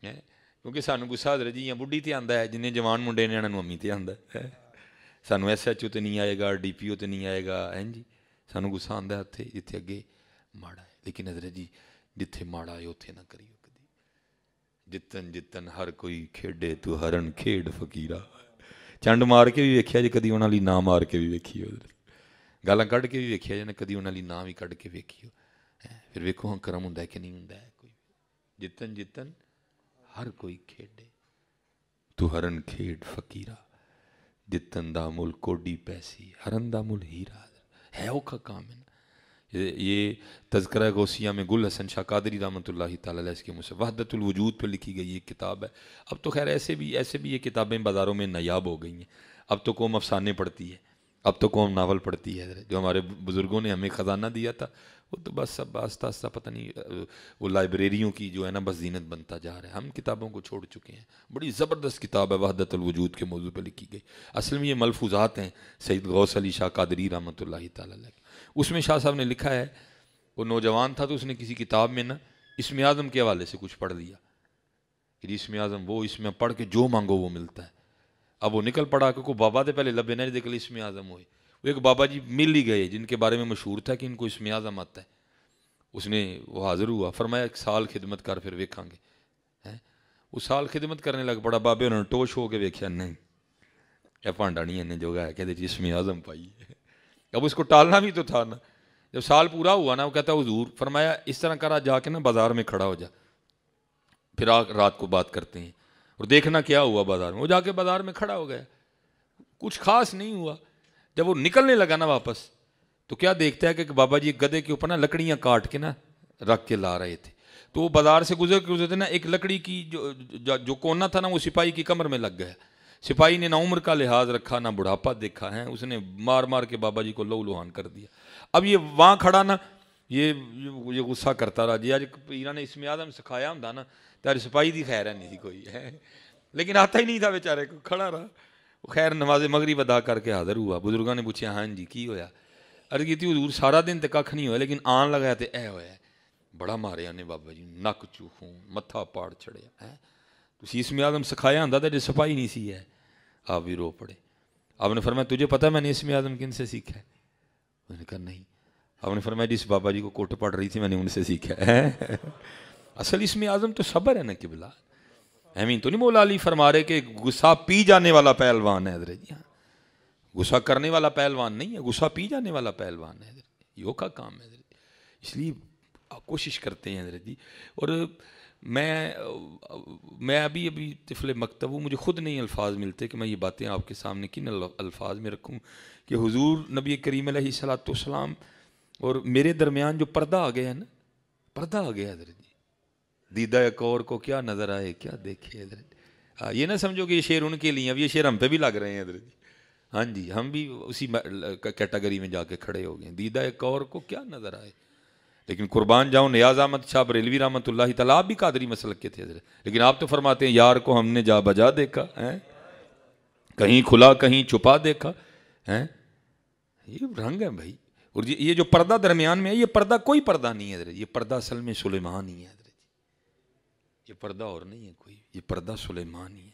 ਹੈ ਕਿਉਂਕਿ ਸਾਨੂੰ ਗੁੱਸਾ ਹਜ਼ਰਤ ਜੀ ਜਾਂ ਬੁੱਢੀ ਤੇ ਆਂਦਾ ਹੈ ਜਿੰਨੇ ਜਵਾਨ ਮੁੰਡੇ ਨੇ ਇਹਨਾਂ ਨੂੰ ਅੰਮੀ ਤੇ ਆਂਦਾ ਹੈ ਸਾਨੂੰ ਐਸਐਚਓ ਤੇ ਨਹੀਂ ਆਏਗਾ ਡੀਪੀਓ ਤੇ ਨਹੀਂ ਆਏਗਾ ਜੀ ਸਾਨੂੰ ਗੁੱਸਾ ਆਂਦਾ ਇੱਥੇ ਜਿੱਥੇ ਅੱਗੇ ਮਾੜਾ ਹੈ ਲੇਕਿਨ ਹਜ਼ਰਤ ਜੀ ਜਿੱਥੇ ਮਾੜਾ ਹੈ ਉੱਥੇ ਨਾ ਕਰੀਓ ਕਦੀ ਜਿੱਤਨ ਜਿੱਤਨ ਹਰ ਕੋਈ ਖੇਡੇ ਤੂੰ ਹਰਨ ਖੇਡ ਫਕੀਰਾ ਚੰਡ ਮਾਰ ਕੇ ਵੀ ਵੇਖਿਆ ਜੇ ਕਦੀ ਉਹਨਾਂ ਲਈ ਨਾ ਮਾਰ ਕੇ ਵੀ ਵੇਖੀ ਗੱਲਾਂ ਕੱਢ ਕੇ ਵੀ ਵੇਖਿਆ ਜੇ ਨਾ ਕਦੀ ਉਹਨਾਂ ਲਈ ਨਾ ਵੀ ਕੱਢ ਕੇ ਵੇਖੀ फिर वेखो ਹਾਂ ਕਰਮ ਹੁੰਦਾ ਕਿ ਨਹੀਂ ਹੁੰਦਾ ਕੋਈ जितन ਜਿੱਤਨ ਹਰ ਕੋਈ ਖੇਡੇ ਤੂੰ ਹਰਨ ਖੇਡ ਫਕੀਰਾ ਜਿੱਤਨ ਦਾ ਮੁੱਲ ਕੋਡੀ ਪੈਸੀ हरन का मुल हीरा है औखा काम है ये तस्करा गौसिया में गुल हसन शाह कादरी रामत इसके मुझसे वहदतुल वजूद पर लिखी गई एक किताब है अब तो खैर ऐसे भी ऐसे भी ये किताबें बाज़ारों में नायाब हो गई हैं अब तो कौम अफसाने पढ़ती है अब तो कौम नावल पढ़ती है जो हमारे बुज़ुर्गों ने हमें ख़जाना दिया था वो तो बस सब आस्ता आस्ता पता नहीं वो लाइब्रेरियों की जो है ना बस जीनत बनता जा रहा है हम किताबों को छोड़ चुके हैं बड़ी ज़बरदस्त किताब है वहदत वजूद के मौजू पर लिखी गई असल में ये मलफूजात हैं सैद गौस अली शाह कादरी रहमत ला उसमें शाह साहब ने लिखा है वो नौजवान था तो उसने किसी किताब में ना इसम आज़म के हवाले से कुछ पढ़ लिया कि इसम आज़म वो इसमें पढ़ के जो मांगो वो मिलता है अब वो निकल पड़ा क्योंकि बाबा दे पहले लबे नहीं देख इसम आज़म हुए वो एक बाबा जी मिल ही गए जिनके बारे में मशहूर था कि इनको इसमें आज़म आता है उसने वो हाज़िर हुआ फरमाया एक साल खिदमत कर फिर वेखांगे है उस साल खिदमत करने लग पड़ा बाबे उन्होंने टोश हो के वेख्या नहीं यह भांडा नहीं इन्हें जो है कहते जी इसमें आज़म पाई अब उसको टालना भी तो था ना जब साल पूरा हुआ ना वो कहता हजूर फरमाया इस तरह करा जाके ना बाज़ार में खड़ा हो जा फिर आ रात को बात करते हैं और देखना क्या हुआ बाज़ार में वो जाके बाज़ार में खड़ा हो गया कुछ खास नहीं हुआ जब वो निकलने लगा ना वापस तो क्या देखता है कि बाबा जी गधे के ऊपर ना लकड़ियाँ काट के ना रख के ला रहे थे तो वो बाजार से गुजर के गुजरते ना एक लकड़ी की जो जो कोना था ना वो सिपाही की कमर में लग गया सिपाही ने ना उम्र का लिहाज रखा ना बुढ़ापा देखा है उसने मार मार के बाबा जी को लो लुहान कर दिया अब ये वहाँ खड़ा ना ये ये गुस्सा करता रहा जी अज पीरा ने इसमें आदम सिखाया हों ना तो सिपाही की खैर नहीं थी कोई है लेकिन आता ही नहीं था बेचारे को खड़ा रहा ਉਹ ਖੈਰ ਨਮਾਜ਼ੇ ਮਗਰੀ ਅਦਾ ਕਰਕੇ ਹਾਜ਼ਰ ਹੁਆ ਬਜ਼ੁਰਗਾਂ ਨੇ ਪੁੱਛਿਆ ਹਾਂ ਜੀ ਕੀ ਹੋਇਆ ਅਰਜ਼ ਕੀਤੀ ਹਜ਼ੂਰ ਸਾਰਾ ਦਿਨ ਤੇ ਕੱਖ ਨਹੀਂ ਹੋਇਆ ਲੇਕਿਨ ਆਣ ਲਗਾਇਆ ਤੇ ਇਹ ਹੋਇਆ ਬੜਾ ਮਾਰਿਆ ਨੇ ਬਾਬਾ ਜੀ ਨੱਕ ਚੂਹੂ ਮੱਥਾ ਪਾੜ ਛੜਿਆ ਹੈ ਤੁਸੀਂ ਇਸ ਆਦਮ ਸਿਖਾਇਆ ਹੁੰਦਾ ਤਾਂ ਜੇ ਸਫਾਈ ਨਹੀਂ ਸੀ ਹੈ आप भी रो पड़े आपने फरमाया तुझे पता है मैंने इसमें आदम किन से सीखा है मैंने कहा नहीं आपने फरमाया जिस बाबा जी को कोट पड़ रही थी मैंने उनसे सीखा है असल इसमें आजम तो सब्र है ना कि बिला हमीन तो नहीं मौला अली फरमा रहे कि गुस्सा पी जाने वाला पहलवान है हजरत जी हाँ गुस्सा करने वाला पहलवान नहीं है गुस्सा पी जाने वाला पहलवान है हजरत योग का काम है हजरत इसलिए कोशिश करते हैं हजरत जी और मैं मैं अभी अभी तिफिल मकतब हूँ मुझे ख़ुद नहीं अल्फाज मिलते कि मैं ये बातें आपके सामने किन अल्फाज में रखूँ कि हुजूर नबी करीम सलाम और मेरे दरमियान जो पर्दा आ गया है ना पर्दा आ गया हजरत दीदा कौर को क्या नजर आए क्या देखे इधर हाँ, ये ना समझो कि ये शेर उनके लिए अब ये शेर हम पे भी लग रहे हैं इधर जी हाँ जी हम भी उसी कैटेगरी में जाके खड़े हो गए दीदा कौर को क्या नजर आए लेकिन कुर्बान जाऊँ नियाज अहमद शाह बरेलवी रहमत तला आप भी कादरी मसल के थे इधर लेकिन आप तो फरमाते हैं यार को हमने जा बजा देखा है कहीं खुला कहीं छुपा देखा है ये रंग है भाई और ये जो पर्दा दरमियान में है ये पर्दा कोई पर्दा नहीं है ये पर्दा असल में सुलेमान ही है ये पर्दा और नहीं है कोई ये पर्दा सुलेमान ही है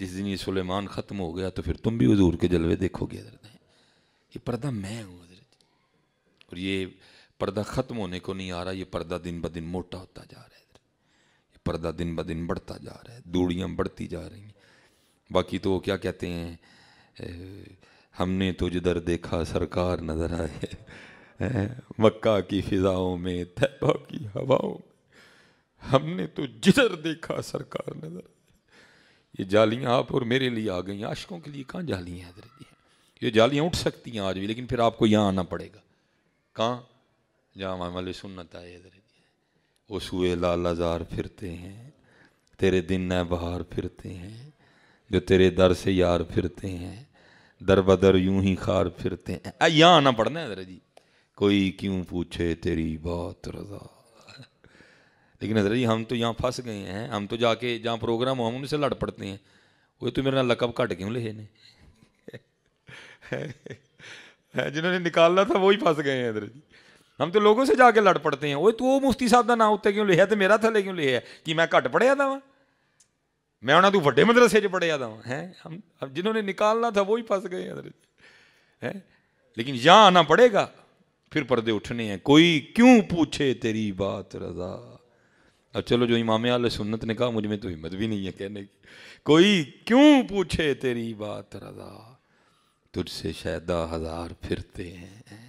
जिस दिन ये सुलेमान ख़त्म हो गया तो फिर तुम भी हजूर के जलवे देखोगे हजरत ये पर्दा मैं हूँ हजरत और ये पर्दा ख़त्म होने को नहीं आ रहा ये पर्दा दिन ब दिन मोटा होता जा रहा है ये पर्दा दिन ब दिन बढ़ता जा रहा है दूड़ियाँ बढ़ती जा रही हैं बाकी तो क्या कहते हैं हमने तो जिधर देखा सरकार नज़र आए मक्का की फ़िज़ाओं में तैबा की हवाओं में हमने तो जिधर देखा सरकार नजर ये जालियां आप और मेरे लिए आ गई आशकों के लिए कहाँ जालियां हजरत जी ये जालियां उठ सकती हैं आज भी लेकिन फिर आपको यहाँ आना पड़ेगा कहाँ जहाँ मामल सुन्नत आए हजरत जी वो सूए लाल हजार फिरते हैं तेरे दिन न बहार फिरते हैं जो तेरे दर से यार फिरते हैं दर बदर यूं ही खार फिरते हैं यहाँ आना पड़ना है हजरत जी कोई क्यों पूछे तेरी बात रजा लेकिन हजरत जी हम तो यहाँ फंस गए हैं हम तो जाके जहाँ प्रोग्राम हो हम उनसे लड़ पड़ते हैं वो तो मेरे ना लकब घट क्यों लिखे ने जिन्होंने निकालना था वही फंस गए हैं जी हम तो लोगों से जाके लड़ पड़ते हैं वो तो वो मुफ्ती साहब का ना उत्ते क्यों लिखा तो मेरा थले क्यों लिया कि मैं घट पढ़िया था वहाँ मैं उन्होंने तू वे मदरसे च पढ़िया था है हम अब जिन्होंने निकालना था वही फंस गए हैं जी है लेकिन यहाँ आना पड़ेगा फिर पर्दे उठने हैं कोई क्यों पूछे तेरी बात रजा अब चलो जो इमाम आल सुन्नत ने कहा मुझ में तो हिम्मत भी नहीं है कहने की कोई क्यों पूछे तेरी बात रजा तुझसे शायदा हज़ार फिरते हैं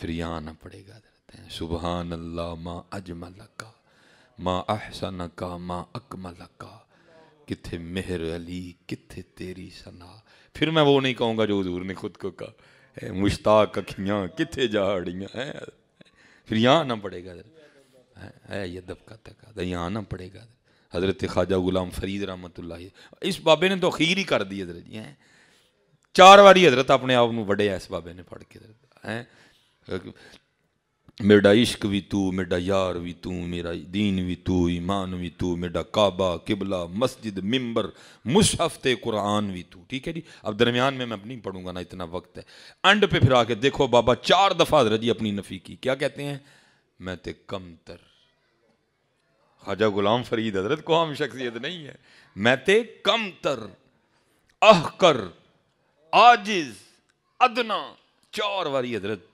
फिर यहाँ आना पड़ेगा हजरत हैं सुबह अल्लाह माँ अजमल का माँ अहसन का माँ अकमल का किथे मेहर अली किथे तेरी सना फिर मैं वो नहीं कहूँगा जो हजूर ने खुद को कहा मुश्ताक अखियाँ किथे जा हैं फिर यहाँ आना पड़ेगा है यदब का तकादा यहाँ आना पड़ेगा हज़रत ख्वाजा गुलाम फरीद रहमत इस बाबे ने तो अखीर ही कर दी हजरत जी हैं चार बारी हजरत अपने आप में बड़े इस बाबे ने पढ़ के हैं मेरा इश्क भी तू मेरा यार भी तू मेरा दीन भी तू ईमान भी तू मेरा काबा किबला मस्जिद मिंबर मुशहफ़ कुरान भी तू ठीक है जी अब दरमियान में मैं नहीं पढ़ूंगा ना इतना वक्त है अंड पे फिर आके देखो बाबा चार दफ़ा हजरत जी अपनी नफ़ी की क्या कहते हैं मैं ते कमतर ख्वाजा गुलाम फरीद हजरत को आम शख्सियत नहीं है मैं ते कमतर अहकर आजिज अदना चार वारी हजरत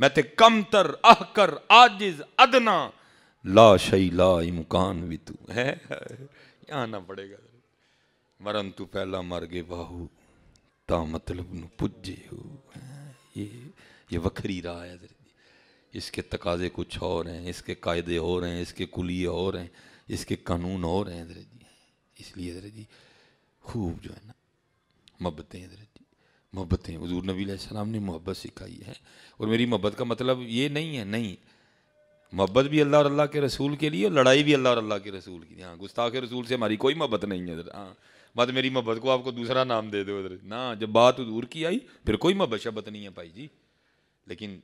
मैं ते कमतर अहकर आजिज अदना ला शई ला इमकान भी तू है यहां ना पड़ेगा मरन तू पहला मर गए बाहू ता मतलब नु पुजे हो ये ये वखरी राह है इसके तकाजे कुछ और हैं इसके कायदे हो रहे हैं इसके कुलिए और हैं इसके कानून हो रहे हैं हजरत जी इसलिए हजरत जी खूब जो है ना मोहब्बतें हजरत जी मोहब्बतें हजूर नबी सलाम ने मोहब्बत सिखाई है और मेरी मोहब्बत का मतलब ये नहीं है नहीं मोहब्बत भी अल्लाह और अल्लाह के रसूल के लिए और लड़ाई भी अल्लाह और अल्लाह के रसूल के लिए हाँ गुस्ताख रसूल से हमारी कोई मोहब्बत नहीं है हाँ बात मेरी मोहब्बत को आपको दूसरा नाम दे दो उधर ना जब बात दूर की आई फिर कोई मोहब्बत शब्बत नहीं है भाई जी लेकिन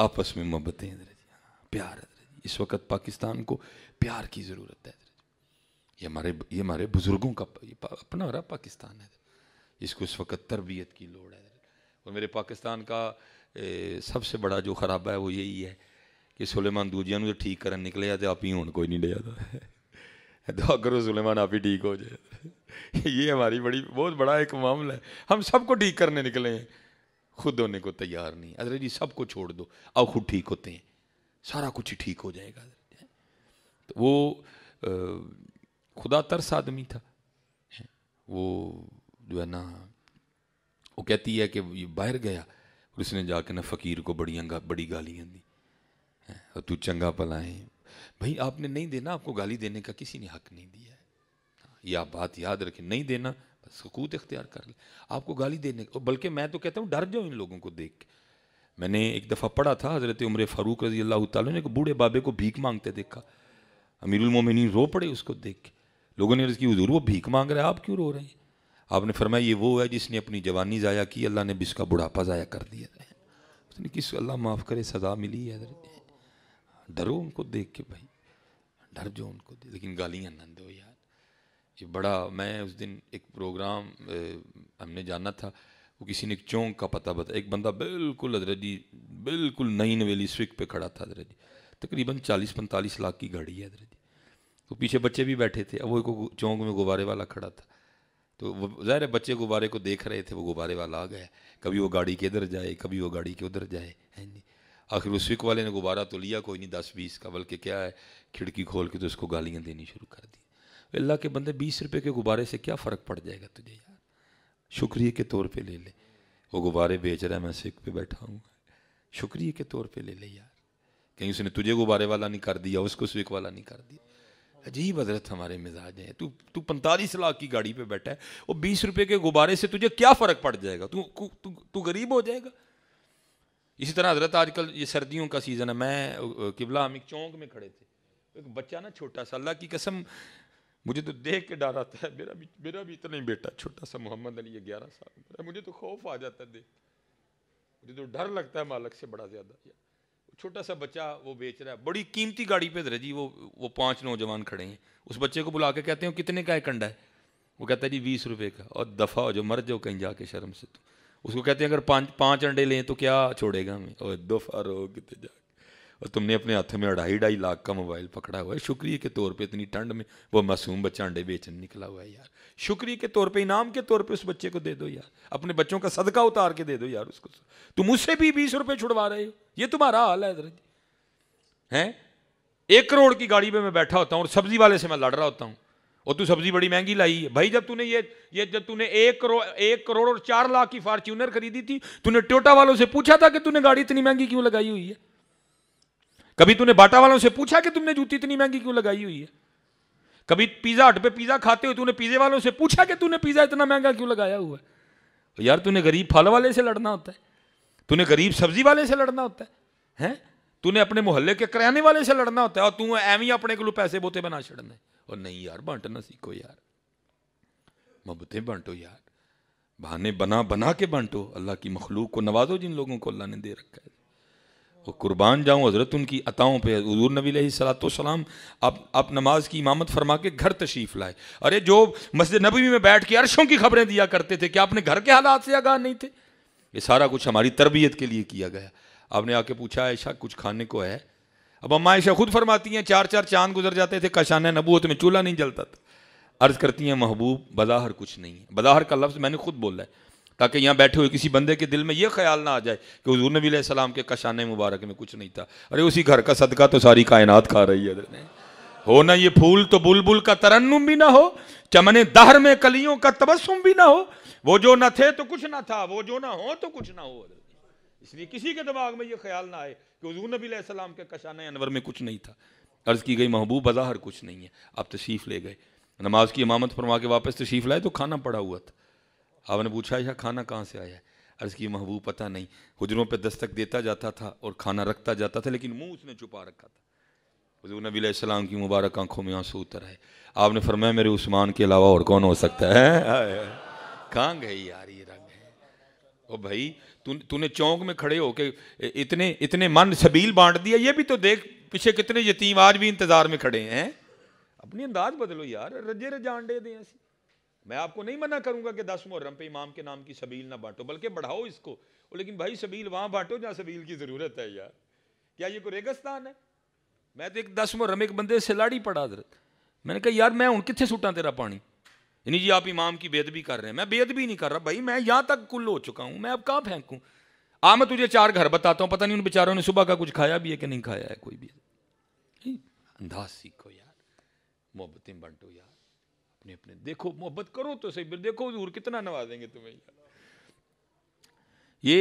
आपस में मोहब्बतें हाँ, प्यार इस वक्त पाकिस्तान को प्यार की ज़रूरत है ये हमारे ये हमारे बुज़ुर्गों का अपना रहा पाकिस्तान है इसको इस वक्त तरबियत की लोड़ है और मेरे पाकिस्तान का ए, सबसे बड़ा जो खराबा है वो यही है कि सुलेमान दूजिया जो ठीक कर निकले तो आप ही हूँ कोई नहीं लिया (laughs) दुआ करो सुलेमान आप ही ठीक हो जाए (laughs) ये हमारी बड़ी बहुत बड़ा एक मामला है हम सबको ठीक करने निकले हैं खुद होने को तैयार नहीं हजरत जी सब को छोड़ दो अब खुद ठीक होते हैं सारा कुछ ही ठीक हो जाएगा तो वो खुदा तरस आदमी था वो जो है ना वो कहती है कि ये बाहर गया और उसने जाके ना फ़कीर को बड़ियाँ गा, बड़ी गालियाँ दी और तू चंगा भला है भाई आपने नहीं देना आपको गाली देने का किसी ने हक नहीं दिया है हाँ, ये आप बात याद रखें नहीं देना सकूत इख्तियार कर ले आपको गाली देने बल्कि मैं तो कहता हूँ डर जाओ इन लोगों को देख के मैंने एक दफ़ा पढ़ा था हज़रत उम्र फ़ारूक रजी अल्लाह ने एक बूढ़े बाबे को भीख मांगते देखा अमीरमिन रो पड़े उसको देख के लोगों ने उसकी हजूर वो भीख मांग रहे आप क्यों रो रहे हैं आपने फरमाया ये वो है जिसने अपनी जवानी ज़ाया की अल्लाह ने भी इसका बुढ़ापा ज़ाया कर दिया उसने किस अल्लाह माफ़ करे सज़ा मिली है डरो उनको देख के भाई डर जो उनको लेकिन गालियाँ नंद दो यार ये बड़ा मैं उस दिन एक प्रोग्राम हमने जाना था वो किसी ने एक चौंक का पता बता एक बंदा बिल्कुल हजरत जी बिल्कुल नई नवेली स्विक पे खड़ा था हजरत जी तकरीबन चालीस पैंतालीस लाख की गाड़ी है हजरत जी तो पीछे बच्चे भी बैठे थे अब वो चौंक में गुब्बारे वाला खड़ा था तो ज़ाहिर है बच्चे गुब्बारे को देख रहे थे वो गुब्बारे वाला आ गया कभी वो गाड़ी के इधर जाए कभी वो गाड़ी के उधर जाए है नहीं आखिर उस स्विक वाले ने गुब्बारा तो लिया कोई नहीं दस बीस का बल्कि क्या है खिड़की खोल के तो उसको गालियाँ देनी शुरू कर दी अल्लाह के बंदे बीस रुपए के गुब्बारे से क्या फ़र्क पड़ जाएगा तुझे यार शुक्रिया के तौर पे ले ले वो गुब्बारे बेच रहा है मैं सिख पे बैठा हूँ शुक्रिया के तौर पे ले ले यार कहीं उसने तुझे गुब्बारे वाला नहीं कर दिया उसको स्विक वाला नहीं कर दिया अजीब हजरत हमारे मिजाज हैं तू तू पैंतालीस लाख की गाड़ी पे बैठा है और बीस रुपए के गुब्बारे से तुझे क्या फ़र्क पड़ जाएगा तू तू तू गरीब हो जाएगा इसी तरह हजरत आजकल ये सर्दियों का सीज़न है मैं किबला हम एक चौंक में खड़े थे एक बच्चा ना छोटा सा अल्लाह की कसम मुझे तो देख के डर आता है मेरा भी मेरा भी इतना ही बेटा छोटा सा मोहम्मद अली है ग्यारह साल का मुझे तो खौफ आ जाता है देख मुझे तो डर लगता है मालक से बड़ा ज़्यादा छोटा सा बच्चा वो बेच रहा है बड़ी कीमती गाड़ी पे धरे जी वो वो पांच नौजवान खड़े हैं उस बच्चे को बुला के कहते हैं कितने का एक अंडा है वो कहता है जी बीस रुपए का और दफ़ा हो जो मर जाओ कहीं जाके शर्म से तो उसको कहते हैं अगर पाँच पाँच अंडे लें तो क्या छोड़ेगा हमें और दफा रो कितने जा और तुमने अपने हाथ में अढ़ाई ढाई लाख का मोबाइल पकड़ा हुआ है शुक्रिया के तौर पे इतनी ठंड में वो मासूम बच्चा अंडे बेचने निकला हुआ है यार शुक्रिया के तौर पे इनाम के तौर पे उस बच्चे को दे दो यार अपने बच्चों का सदका उतार के दे दो यार उसको तुम उससे भी बीस रुपये छुड़वा रहे हो ये तुम्हारा हाल है जी हैं एक करोड़ की गाड़ी पर मैं बैठा होता हूँ और सब्जी वाले से मैं लड़ रहा होता हूँ और तू सब्जी बड़ी महंगी लाई है भाई जब तूने ये ये जब तूने एक करोड़ एक करोड़ और चार लाख की फार्च्यूनर खरीदी थी तूने टोटा वालों से पूछा था कि तूने गाड़ी इतनी महंगी क्यों लगाई हुई है कभी तूने बाटा वालों से पूछा कि तुमने जूती इतनी महंगी क्यों लगाई हुई है कभी पिज़्ज़ा हट पे पिज़्ज़ा खाते हुए तूने पिज़्ज़े वालों से पूछा कि तूने पिज़्ज़ा इतना महंगा क्यों लगाया हुआ है तो यार तूने गरीब फल वाले से लड़ना होता है तूने गरीब सब्जी वाले से लड़ना होता है हैं तूने अपने मोहल्ले के किराने वाले से लड़ना होता है और तू एवं अपने को पैसे बोते बना छड़ना है और नहीं यार बांटना सीखो यार मोहब्बतें बांटो यार बहाने बना बना के बांटो अल्लाह की मखलूक को नवाजो जिन लोगों को अल्लाह ने दे रखा है और कुर्बान जाऊँ हज़रत उनकी अताओं पर हजूर नबी सलाम आप आप नमाज की इमामत फरमा के घर तशरीफ़ लाए अरे जो मस्जिद नबी में बैठ के अरशों की खबरें दिया करते थे क्या अपने घर के हालात से आगाह नहीं थे ये सारा कुछ हमारी तरबियत के लिए किया गया आपने आके पूछा ऐशा कुछ खाने को है अब अम्मा ऐशा खुद फरमाती हैं चार चार चांद गुजर जाते थे कशान नबूत में चूल्हा नहीं जलता था अर्ज़ करती हैं महबूब बज़ाहर कुछ नहीं है बज़ाहर का लफ्ज़ मैंने खुद बोला है ताकि यहाँ बैठे हुए किसी बंदे के दिल में यह ख्याल ना आ जाए कि हजूर नबी सलाम के कशान मुबारक में कुछ नहीं था अरे उसी घर का सदका तो सारी कायनात खा रही है हो ना ये फूल तो बुलबुल का तरन्नुम भी ना हो चमने दहर में कलियों का तबस्सुम भी ना हो वो जो ना थे तो कुछ ना था वो जो ना हो तो कुछ ना हो इसलिए किसी के दिमाग में ये ख्याल ना आए कि हजूर नबी सलाम के कशान अनवर में कुछ नहीं था अर्ज़ की गई महबूब बाज़ाहर कुछ नहीं है आप तशीफ़ ले गए नमाज की इमामत फरमा के वापस तशीफ़ लाए तो खाना पड़ा हुआ था आपने पूछा यह खाना कहाँ से आया है अर्ज़ की महबूब पता नहीं हजरों पर दस्तक देता जाता था और खाना रखता जाता था लेकिन मुँह उसने छुपा रखा था हजूर नबी सलाम की मुबारक आंखों में आंसू उतर आए आपने फरमाया मेरे उस्मान के अलावा और कौन हो सकता है कहाँ गई यार ये रंग है ओ भाई तू तूने चौंक में खड़े होके इतने इतने मन सबील बांट दिया ये भी तो देख पीछे कितने यतीम आज भी इंतज़ार में खड़े हैं अपनी अंदाज बदलो यार रजे रजांडे दें मैं आपको नहीं मना करूंगा कि दस मुहर्रम पे इमाम के नाम की सबील ना बांटो बल्कि बढ़ाओ इसको लेकिन भाई सबील वहां बांटो जहां सबील की ज़रूरत है यार क्या ये कोई रेगिस्तान है मैं तो एक दस मुहर्रम एक बंदे से लाड़ी पड़ा हजरत मैंने कहा यार मैं हूँ कितने सुटा तेरा पानी यानी जी आप इमाम की बेदबी कर रहे हैं मैं बेदबी नहीं कर रहा भाई मैं यहां तक कुल हो चुका हूं मैं अब कहां फेंकू आ मैं तुझे चार घर बताता हूं पता नहीं उन बेचारों ने सुबह का कुछ खाया भी है कि नहीं खाया है कोई भी अंदाज सीखो यार मोहब्बतें बंटो यार अपने अपने देखो मोहब्बत करो तो सही देखो दूर कितना नवाजेंगे तुम्हें ये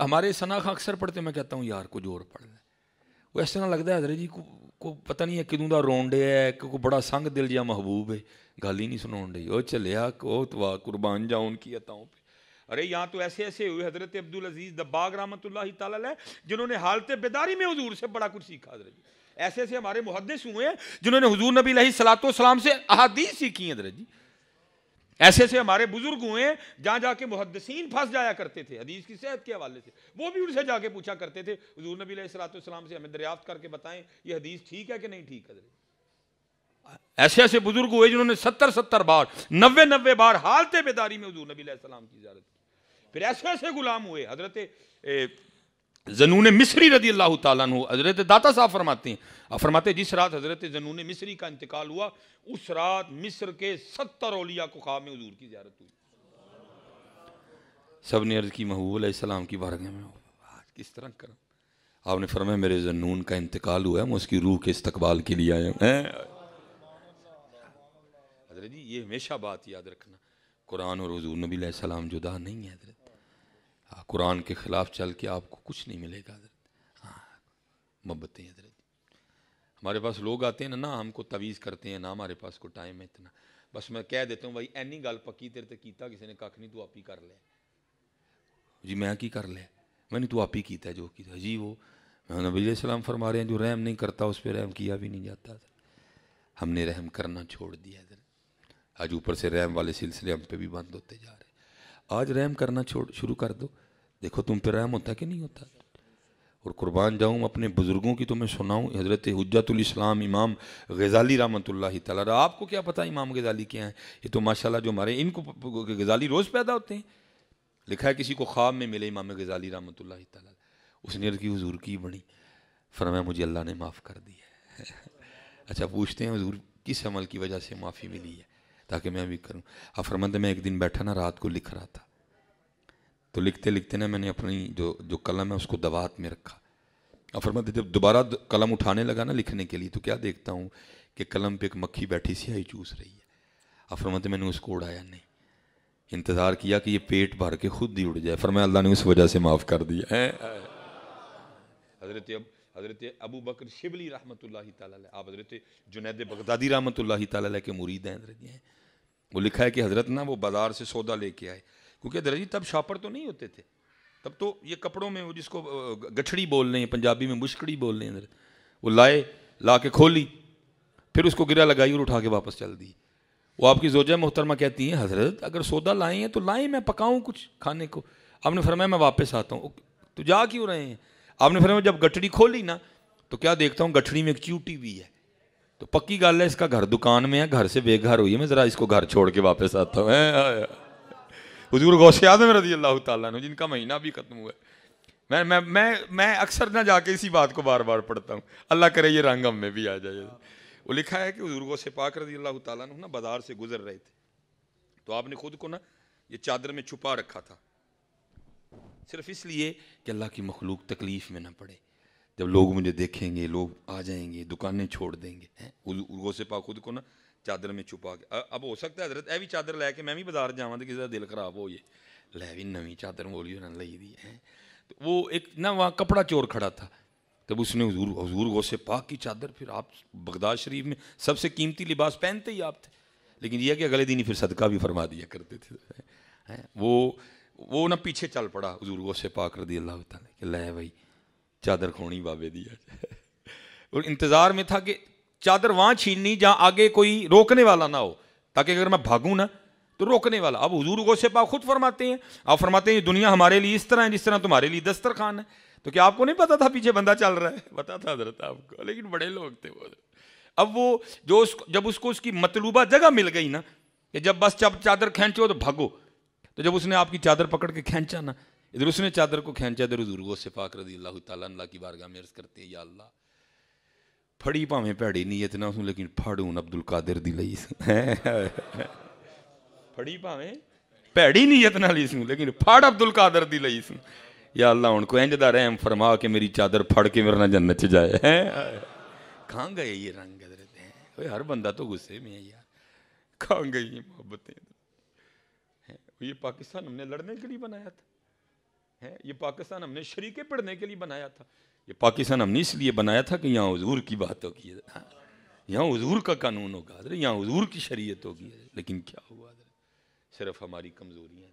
हमारे सनाखा अक्सर पढ़ते मैं कहता हूँ यार कुछ और पढ़ लें वो इस तरह लगता है हजरत जी को को पता नहीं है किदों का रोन है कि बड़ा संघ दिल जहा महबूब है गल ही नहीं सुना डी और चलिया को तो तवा कुर्बान जाओ उनकी अताओं पर अरे यहाँ तो ऐसे ऐसे हुए हजरत अब्दुल अजीज़ दब्बाग रहमत ला जिन्होंने हालत बेदारी में हजूर से बड़ा कुछ सीखा हजरत जी ऐसे ऐसे हमारे मुहदस हुए हैं जिन्होंने हजूर नबी लही सलातो सलाम से अहादीस सीखी हैं जी ऐसे ऐसे हमारे बुजुर्ग हुए हैं जहाँ जाके मुहदसिन फंस जाया करते थे हदीस की सेहत के हवाले से वो भी उनसे जाके पूछा करते थे हजूर नबी सलाम से हमें दरियाफ्त करके बताएं ये हदीस ठीक है कि नहीं ठीक है ऐसे ऐसे बुजुर्ग हुए जिन्होंने सत्तर सत्तर बार नब्बे नब्बे बार हालत बेदारी में हजूर नबी सलाम की इजाजत की फिर ऐसे ऐसे गुलाम हुए हजरत जनून मिसरी रदी अल्लाह तु हज़रत दाता साहब फरमाते हैं अब फरमाते जिस रात हज़रत जनून मिसरी का इंतकाल हुआ उस रात मिस्र के सत्तर ओलिया को खाब में हजूर की ज्यारत हुई सब ने अर्ज़ की महबूब सलाम की बारगाह में आज किस तरह कर आपने फरमाया मेरे जनून का इंतकाल हुआ है मैं उसकी रूह के इस्तकबाल के लिए आया हूँ हजरत जी ये हमेशा बात याद रखना कुरान और हजूर नबी सलाम जुदा नहीं है हजरत कुरान के ख़िलाफ़ चल के आपको कुछ नहीं मिलेगा हजरत हाँ मोहब्बतें हजरत हमारे पास लोग आते हैं ना ना हमको तवीज़ करते हैं ना हमारे पास को टाइम है इतना बस मैं कह देता हूँ भाई ऐनी गल पक्की तेरे तक कीता किसी ने कख नहीं तू आप ही कर लिया जी मैं की कर लिया मैंने तू आप ही किया जो की जी वो नबी सलाम फरमा रहे हैं जो रहम नहीं करता उस पर रहम किया भी नहीं जाता हमने रहम करना छोड़ दिया इधर आज ऊपर से रहम वाले सिलसिले हम पे भी बंद होते जा रहे आज रहम करना छोड़ शुरू कर दो देखो तुम पर रहम होता कि नहीं होता और क़ुरबान जाऊँ अपने बुज़ुर्गों की तो मैं सुनाऊँ हज़रत इस्लाम इमाम गज़ाली रामत तला आपको क्या पता इमाम गज़ाली क्या है ये तो माशाल्लाह जो हमारे इनको गज़ाली रोज़ पैदा होते हैं लिखा है किसी को ख्वाब में मिले इमाम गज़ाली रामत तला उसने अर्ज़ की हजूर की बनी फरमाया मुझे अल्लाह ने माफ़ कर दिया (laughs) अच्छा पूछते हैं हजूर किस अमल की वजह से माफ़ी मिली है ताकि मैं भी करूँ अब फरमाते मैं एक दिन बैठा ना रात को लिख रहा था तो लिखते लिखते ना मैंने अपनी जो जो कलम है उसको दवात में रखा और फरमाते जब दोबारा कलम उठाने लगा ना लिखने के लिए तो क्या देखता हूँ कि कलम पे एक मक्खी बैठी सियाही चूस रही है और फरमाते मैंने उसको उड़ाया नहीं इंतज़ार किया कि ये पेट भर के खुद ही उड़ जाए फरमाया अल्लाह ने उस वजह से माफ़ कर दिया है हजरत अब हज़रत अबू बकर शिबली रहमत आप हज़रत जुनेद बगदादी रहमत के मुरीद हैं वो लिखा है कि हज़रत ना वो बाज़ार से सौदा लेके आए क्योंकि जी तब शॉपर तो नहीं होते थे तब तो ये कपड़ों में वो जिसको गठड़ी बोल रहे हैं पंजाबी में मुश्कड़ी बोल रहे हैं वो लाए ला के खोली फिर उसको गिरा लगाई और उठा के वापस चल दी वो आपकी जोजा मोहतरमा कहती हैं हजरत अगर सौदा लाए हैं तो लाएँ मैं पकाऊँ कुछ खाने को आपने फरमाया मैं वापस आता हूँ तो जा क्यों रहे हैं आपने फरमाया जब गठड़ी खोली ना तो क्या देखता हूँ गठड़ी में एक चूटी भी है तो पक्की गल है इसका घर दुकान में है घर से बेघर हुई है मैं ज़रा इसको घर छोड़ के वापस आता हूँ हजूर गौश आजम रजी अल्लाह तु जिनका महीना भी ख़त्म हुआ है मैं मैं मैं मैं अक्सर ना जाके इसी बात को बार बार पढ़ता हूँ अल्लाह करे ये रंग हम में भी आ जाए वो लिखा है कि हजूर गौश पाक रजी अल्लाह तु ना बाजार से गुजर रहे थे तो आपने खुद को ना ये चादर में छुपा रखा था सिर्फ इसलिए कि अल्लाह की मखलूक तकलीफ़ में ना पड़े जब लोग मुझे देखेंगे लोग आ जाएंगे दुकानें छोड़ देंगे हैं गौसे पा खुद को ना चादर में छुपा के अब हो सकता है हजरत ਵੀ भी चादर ਕੇ ਮੈਂ ਵੀ ਬਾਜ਼ਾਰ ਜਾਵਾਂ ਤੇ ਕਿਸੇ ਦਾ ਦਿਲ ਖਰਾਬ ਹੋ ਜੇ ਲੈ भी तो नवी चादर मौलवी उन्होंने लई दी है तो वो एक ना वहाँ कपड़ा चोर खड़ा था तब उसने हजूर हजूर गौसे पाक की चादर फिर आप बगदाद शरीफ में सबसे कीमती लिबास पहनते ही आप थे लेकिन यह कि अगले दिन ही फिर सदका भी फरमा दिया करते थे है वो वो ना पीछे चल पड़ा हजूर गौसे पाक रदी अल्लाह कि लै भाई चादर खोनी बाबे दी (laughs) और इंतज़ार में था कि चादर वहां छीननी जहां आगे कोई रोकने वाला ना हो ताकि अगर मैं भागू ना तो रोकने वाला अब हजूर से पाक खुद फरमाते हैं आप फरमाते हैं दुनिया हमारे लिए इस तरह है जिस तरह तुम्हारे लिए दस्तरखान है तो क्या आपको नहीं पता था पीछे बंदा चल रहा है (laughs) पता था हजरत आपको लेकिन बड़े लोग थे वो अब वो जो उसको जब उसको उसकी मतलूबा जगह मिल गई ना कि जब बस जब चादर खींचो तो भागो तो जब उसने आपकी चादर पकड़ के खींचा ना इधर उसने चादर को खींचा इधर हजूर गोसे पाक रजी अल्लाह तला की बारगाह में करते हैं या अल्लाह ਫੜੀ ਭਾਵੇਂ ਭੈੜੀ ਨੀਅਤ ਨਾਲ ਉਸ ਨੂੰ ਲੇਕਿਨ ਫੜੂਨ ਅਬਦੁਲ ਕਾਦਰ ਦੀ ਲਈ ਫੜੀ ਭਾਵੇਂ ਭੈੜੀ ਨੀਅਤ ਨਾਲ ਇਸ ਨੂੰ ਲੇਕਿਨ ਫੜ ਅਬਦੁਲ ਕਾਦਰ ਦੀ ਲਈ ਇਸ या अल्लाह उनको इंज दा रहम फरमा के मेरी चादर फड़ के मेरा ना जन्नत जाए हैं कहाँ गए ये रंग हजरत हैं हर बंदा तो गुस्से में है यार कहाँ गई ये मोहब्बतें ये पाकिस्तान हमने लड़ने के लिए बनाया था है ये पाकिस्तान हमने शरीके पढ़ने के लिए बनाया था ये पाकिस्तान हमने इसलिए बनाया था कि यहाँ हजूर की बात होगी हाँ। यहाँ हजूर का कानून होगा अरे यहाँ हजूर की शरीयत होगी लेकिन क्या हुआ सिर्फ हमारी कमज़ोरियाँ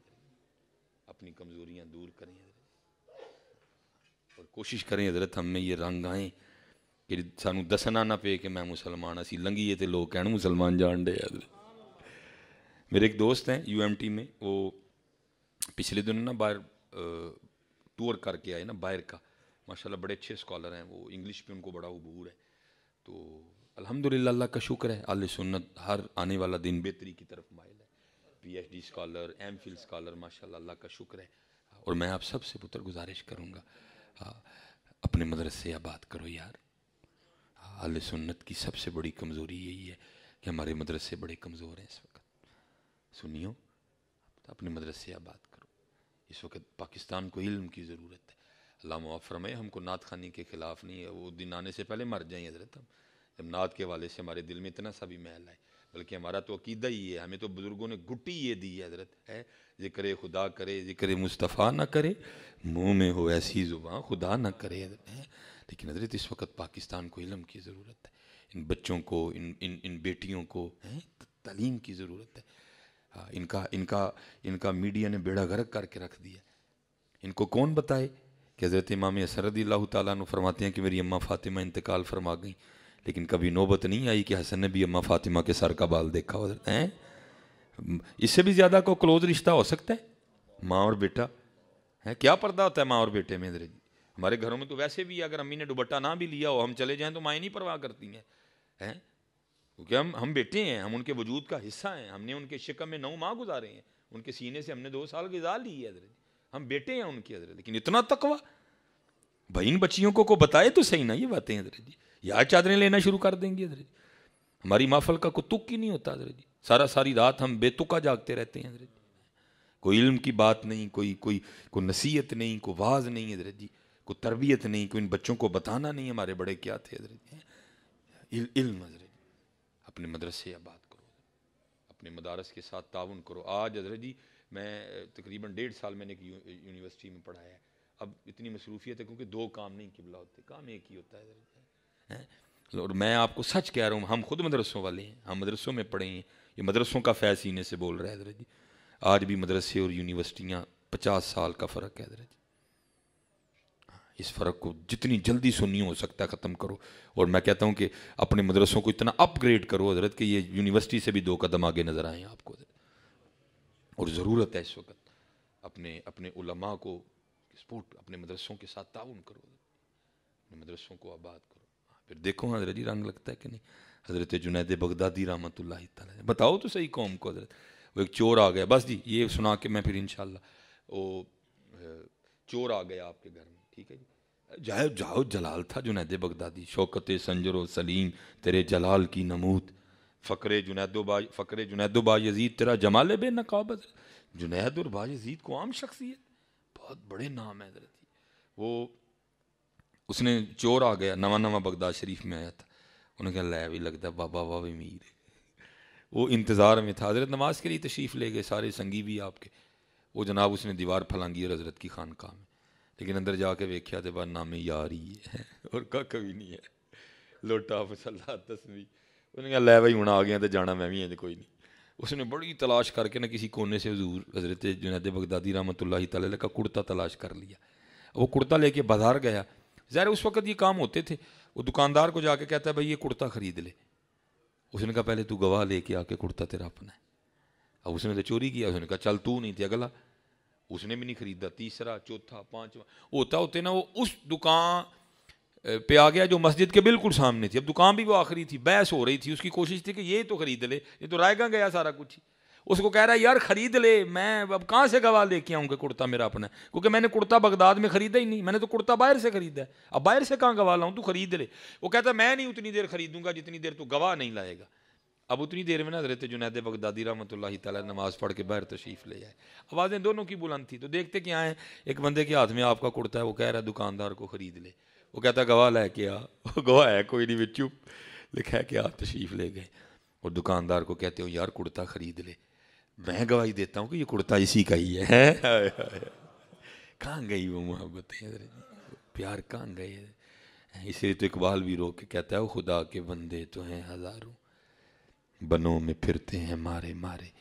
अपनी कमज़ोरियाँ दूर करें और कोशिश करें हजरत हमें ये रंग आए कि सानू दसना ना पे कि मैं मुसलमान असी लंघीए तो लोग कहन मुसलमान जान डे मेरे एक दोस्त हैं यूएमटी में वो पिछले दिनों ना बाहर टूर करके आए ना बाहर का माशाल्लाह बड़े अच्छे स्कॉलर हैं वो इंग्लिश पे उनको बड़ा अबूर है तो अल्हम्दुलिल्लाह का शुक्र है आल सुन्नत हर आने वाला दिन बेहतरी की तरफ माइल है PhD scholar M Phil scholar माशाल्लाह अल्लाह का शुक्र है और मैं आप सबसे पुत्र गुजारिश करूँगा अपने मदरसे आबाद करो यार आल सुन्नत की सबसे बड़ी कमज़ोरी यही है कि हमारे मदरसे बड़े कमज़ोर हैं इस वक्त सुनियो अपने मदरसे आबाद करो इस वक्त पाकिस्तान को इल्म की ज़रूरत है अल्लाह मुआफ़ फरमाए हमको नात खानी के ख़िलाफ़ नहीं है वो दिन आने से पहले मर जाएँ हज़रत हम जब नात के वाले से हमारे दिल में इतना सा भी महल आए बल्कि हमारा तो अकीदा ही है हमें तो बुज़ुर्गों ने गुटी ये दी है हज़रत है ज़िक्र खुदा करे ज़िक्र मुस्तफ़ा ना करे मुँह में हो ऐसी ज़ुबान खुदा ना करे है लेकिन हज़रत इस वक्त पाकिस्तान को इलम की ज़रूरत है इन बच्चों को इन इन इन बेटियों को हैं तलीम की ज़रूरत है हाँ इनका इनका इनका मीडिया ने बेड़ा गर्क करके रख दिया इनको कौन बताए कि हज़रत इमाम असरदी तु फरमाती हैं कि मेरी अम्मा फ़ातिमा इंतकाल फरमा गई लेकिन कभी नौबत नहीं आई कि हसन ने भी अम्मा फ़ातिमा के सर का बाल देखा हो हैं इससे भी ज़्यादा को क्लोज रिश्ता हो सकता है माँ और बेटा है क्या पर्दा होता है माँ और बेटे में इंद्र जी हमारे घरों में तो वैसे भी अगर अम्मी ने दुबट्टा ना भी लिया हो हम चले जाएँ तो माएँ नहीं परवाह करती हैं हैं क्योंकि हम हम बेटे हैं हम उनके वजूद का हिस्सा हैं हमने उनके शिकम में नौ माँ गुजारे हैं उनके सीने से हमने दो साल गुजार ली है हजरत जी हम बेटे हैं उनके हजरत लेकिन इतना तकवा भाई इन बच्चियों को को बताए तो सही ना ये बातें हजरत जी यार चादरें लेना शुरू कर देंगे हजरत जी हमारी माफल का कोई तुक ही नहीं होता हजरत जी सारा सारी रात हम बेतुका जागते रहते हैं हजरत जी कोई इल्म की बात नहीं कोई कोई कोई नसीहत नहीं कोई वाज नहीं हजरत जी कोई तरबियत नहीं कोई इन बच्चों को बताना नहीं हमारे बड़े क्या थे हजरत जी इल्म हजरत अपने मदरसे या बात करो अपने मदारस के साथ ताउन करो आज हजरत जी मैं तकरीबन डेढ़ साल मैंने एक यू, यूनिवर्सिटी में पढ़ाया अब इतनी मसरूफियत है क्योंकि दो काम नहीं किबला होते तो, काम एक ही होता है, है? और मैं आपको सच कह रहा हूँ हम खुद मदरसों वाले हैं हम मदरसों में पढ़े हैं ये मदरसों का फैस सीने से बोल रहा है जी आज भी मदरसे और यूनिवर्सिटियाँ पचास साल का फ़र्क है जी इस फ़र्क को जितनी जल्दी सुनी हो सकता है ख़त्म करो और मैं कहता हूँ कि अपने मदरसों को इतना अपग्रेड करो हजरत कि ये यूनिवर्सिटी से भी दो कदम आगे नज़र आए आपको और ज़रूरत है इस वक्त अपने अपने उलमा को सपोर्ट अपने मदरसों के साथ ताउन करो अपने मदरसों को आबाद करो हाँ, फिर देखो हजरत जी रंग लगता है कि नहीं हज़रत जुनेद बगदादी रहमत बताओ तो सही कौम को हजरत वो एक चोर आ गया बस जी ये सुना के मैं फिर इन वो चोर आ गया आपके घर में ठीक है जी जाओ जाओ जलाल था जुनेद बगदादी शौकत संजर सलीम तेरे जलाल की नमूद फ़कर जुनैदो फकरे फ़कर यजीद तेरा जमाल बे नकाबत और बाजीद को आम शख्सियत बहुत बड़े नाम है हजरत वो उसने चोर आ गया नवा नवा बगदाद शरीफ में आया था उन्होंने कहा लै भी लगता है बाबा वाह मीर वो इंतज़ार में था हज़रत नमाज के लिए तशरीफ़ ले गए सारे संगी भी आपके वो जनाब उसने दीवार फलांगी और हज़रत की खान का में लेकिन अंदर जाके वेख्या तो वह नामे यार ही है (laughs) और का कभी नहीं है लोटा मसल्ला तस्वीर उन्हें कहा लै भाई हूँ आ गया तो जाना मैं भी ਇੰਜ कोई नहीं उसने बड़ी तलाश करके ना किसी कोने से हजूर हज़रत जुनैद बगदादी रहमतुल्ला तला का कुर्ता तलाश कर लिया वो कुर्ता लेके बाजार गया ज़ाहिर उस वक्त ये काम होते थे वो दुकानदार को जाके कहता है भाई ये कुर्ता ख़रीद ले उसने कहा पहले तू गवाह लेके आके कुर्ता तेरा अपना है अब उसने तो चोरी किया उसने कहा चल तू नहीं थे अगला उसने भी नहीं खरीदा तीसरा चौथा पाँचवा होता होते ना वो उस दुकान पे आ गया जो मस्जिद के बिल्कुल सामने थी अब दुकान भी वो आखिरी थी बहस हो रही थी उसकी कोशिश थी कि ये तो ख़रीद ले ये तो रायगा गया सारा कुछ उसको कह रहा है यार ख़रीद ले मैं अब कहाँ से गवाह लेके आऊँगा कुर्ता मेरा अपना क्योंकि मैंने कुर्ता बगदाद में ख़रीदा ही नहीं मैंने तो कुर्ता बाहर से ख़रीदा है अब बाहर से कहाँ गवाह लाऊँ तू ख़रीद ले वो कहता मैं नहीं उतनी देर खरीदूंगा जितनी देर तू गवाह नहीं लाएगा अब उतनी देर में ना रहते जुनेद बगदादी रहमत ताला नमाज़ पढ़ के बाहर तशरीफ़ ले आए आवाज़ें दोनों की बुलंद थी तो देखते क्या है एक बंदे के हाथ में आपका कुर्ता है वो कह रहा है दुकानदार को ख़रीद ले वो कहता गवाह लैके के आ गवाह है कोई नहीं बिचू लिखा है कि आप तशरीफ़ ले गए और दुकानदार को कहते हो यार कुर्ता ख़रीद ले मैं गवाही देता हूँ कि ये कुर्ता इसी का ही है कहाँ गई वो मोहब्बत प्यार कहाँ गए इसलिए तो इकबाल भी रो के कहता है वो खुदा के बंदे तो हैं हज़ारों बनों में फिरते हैं मारे मारे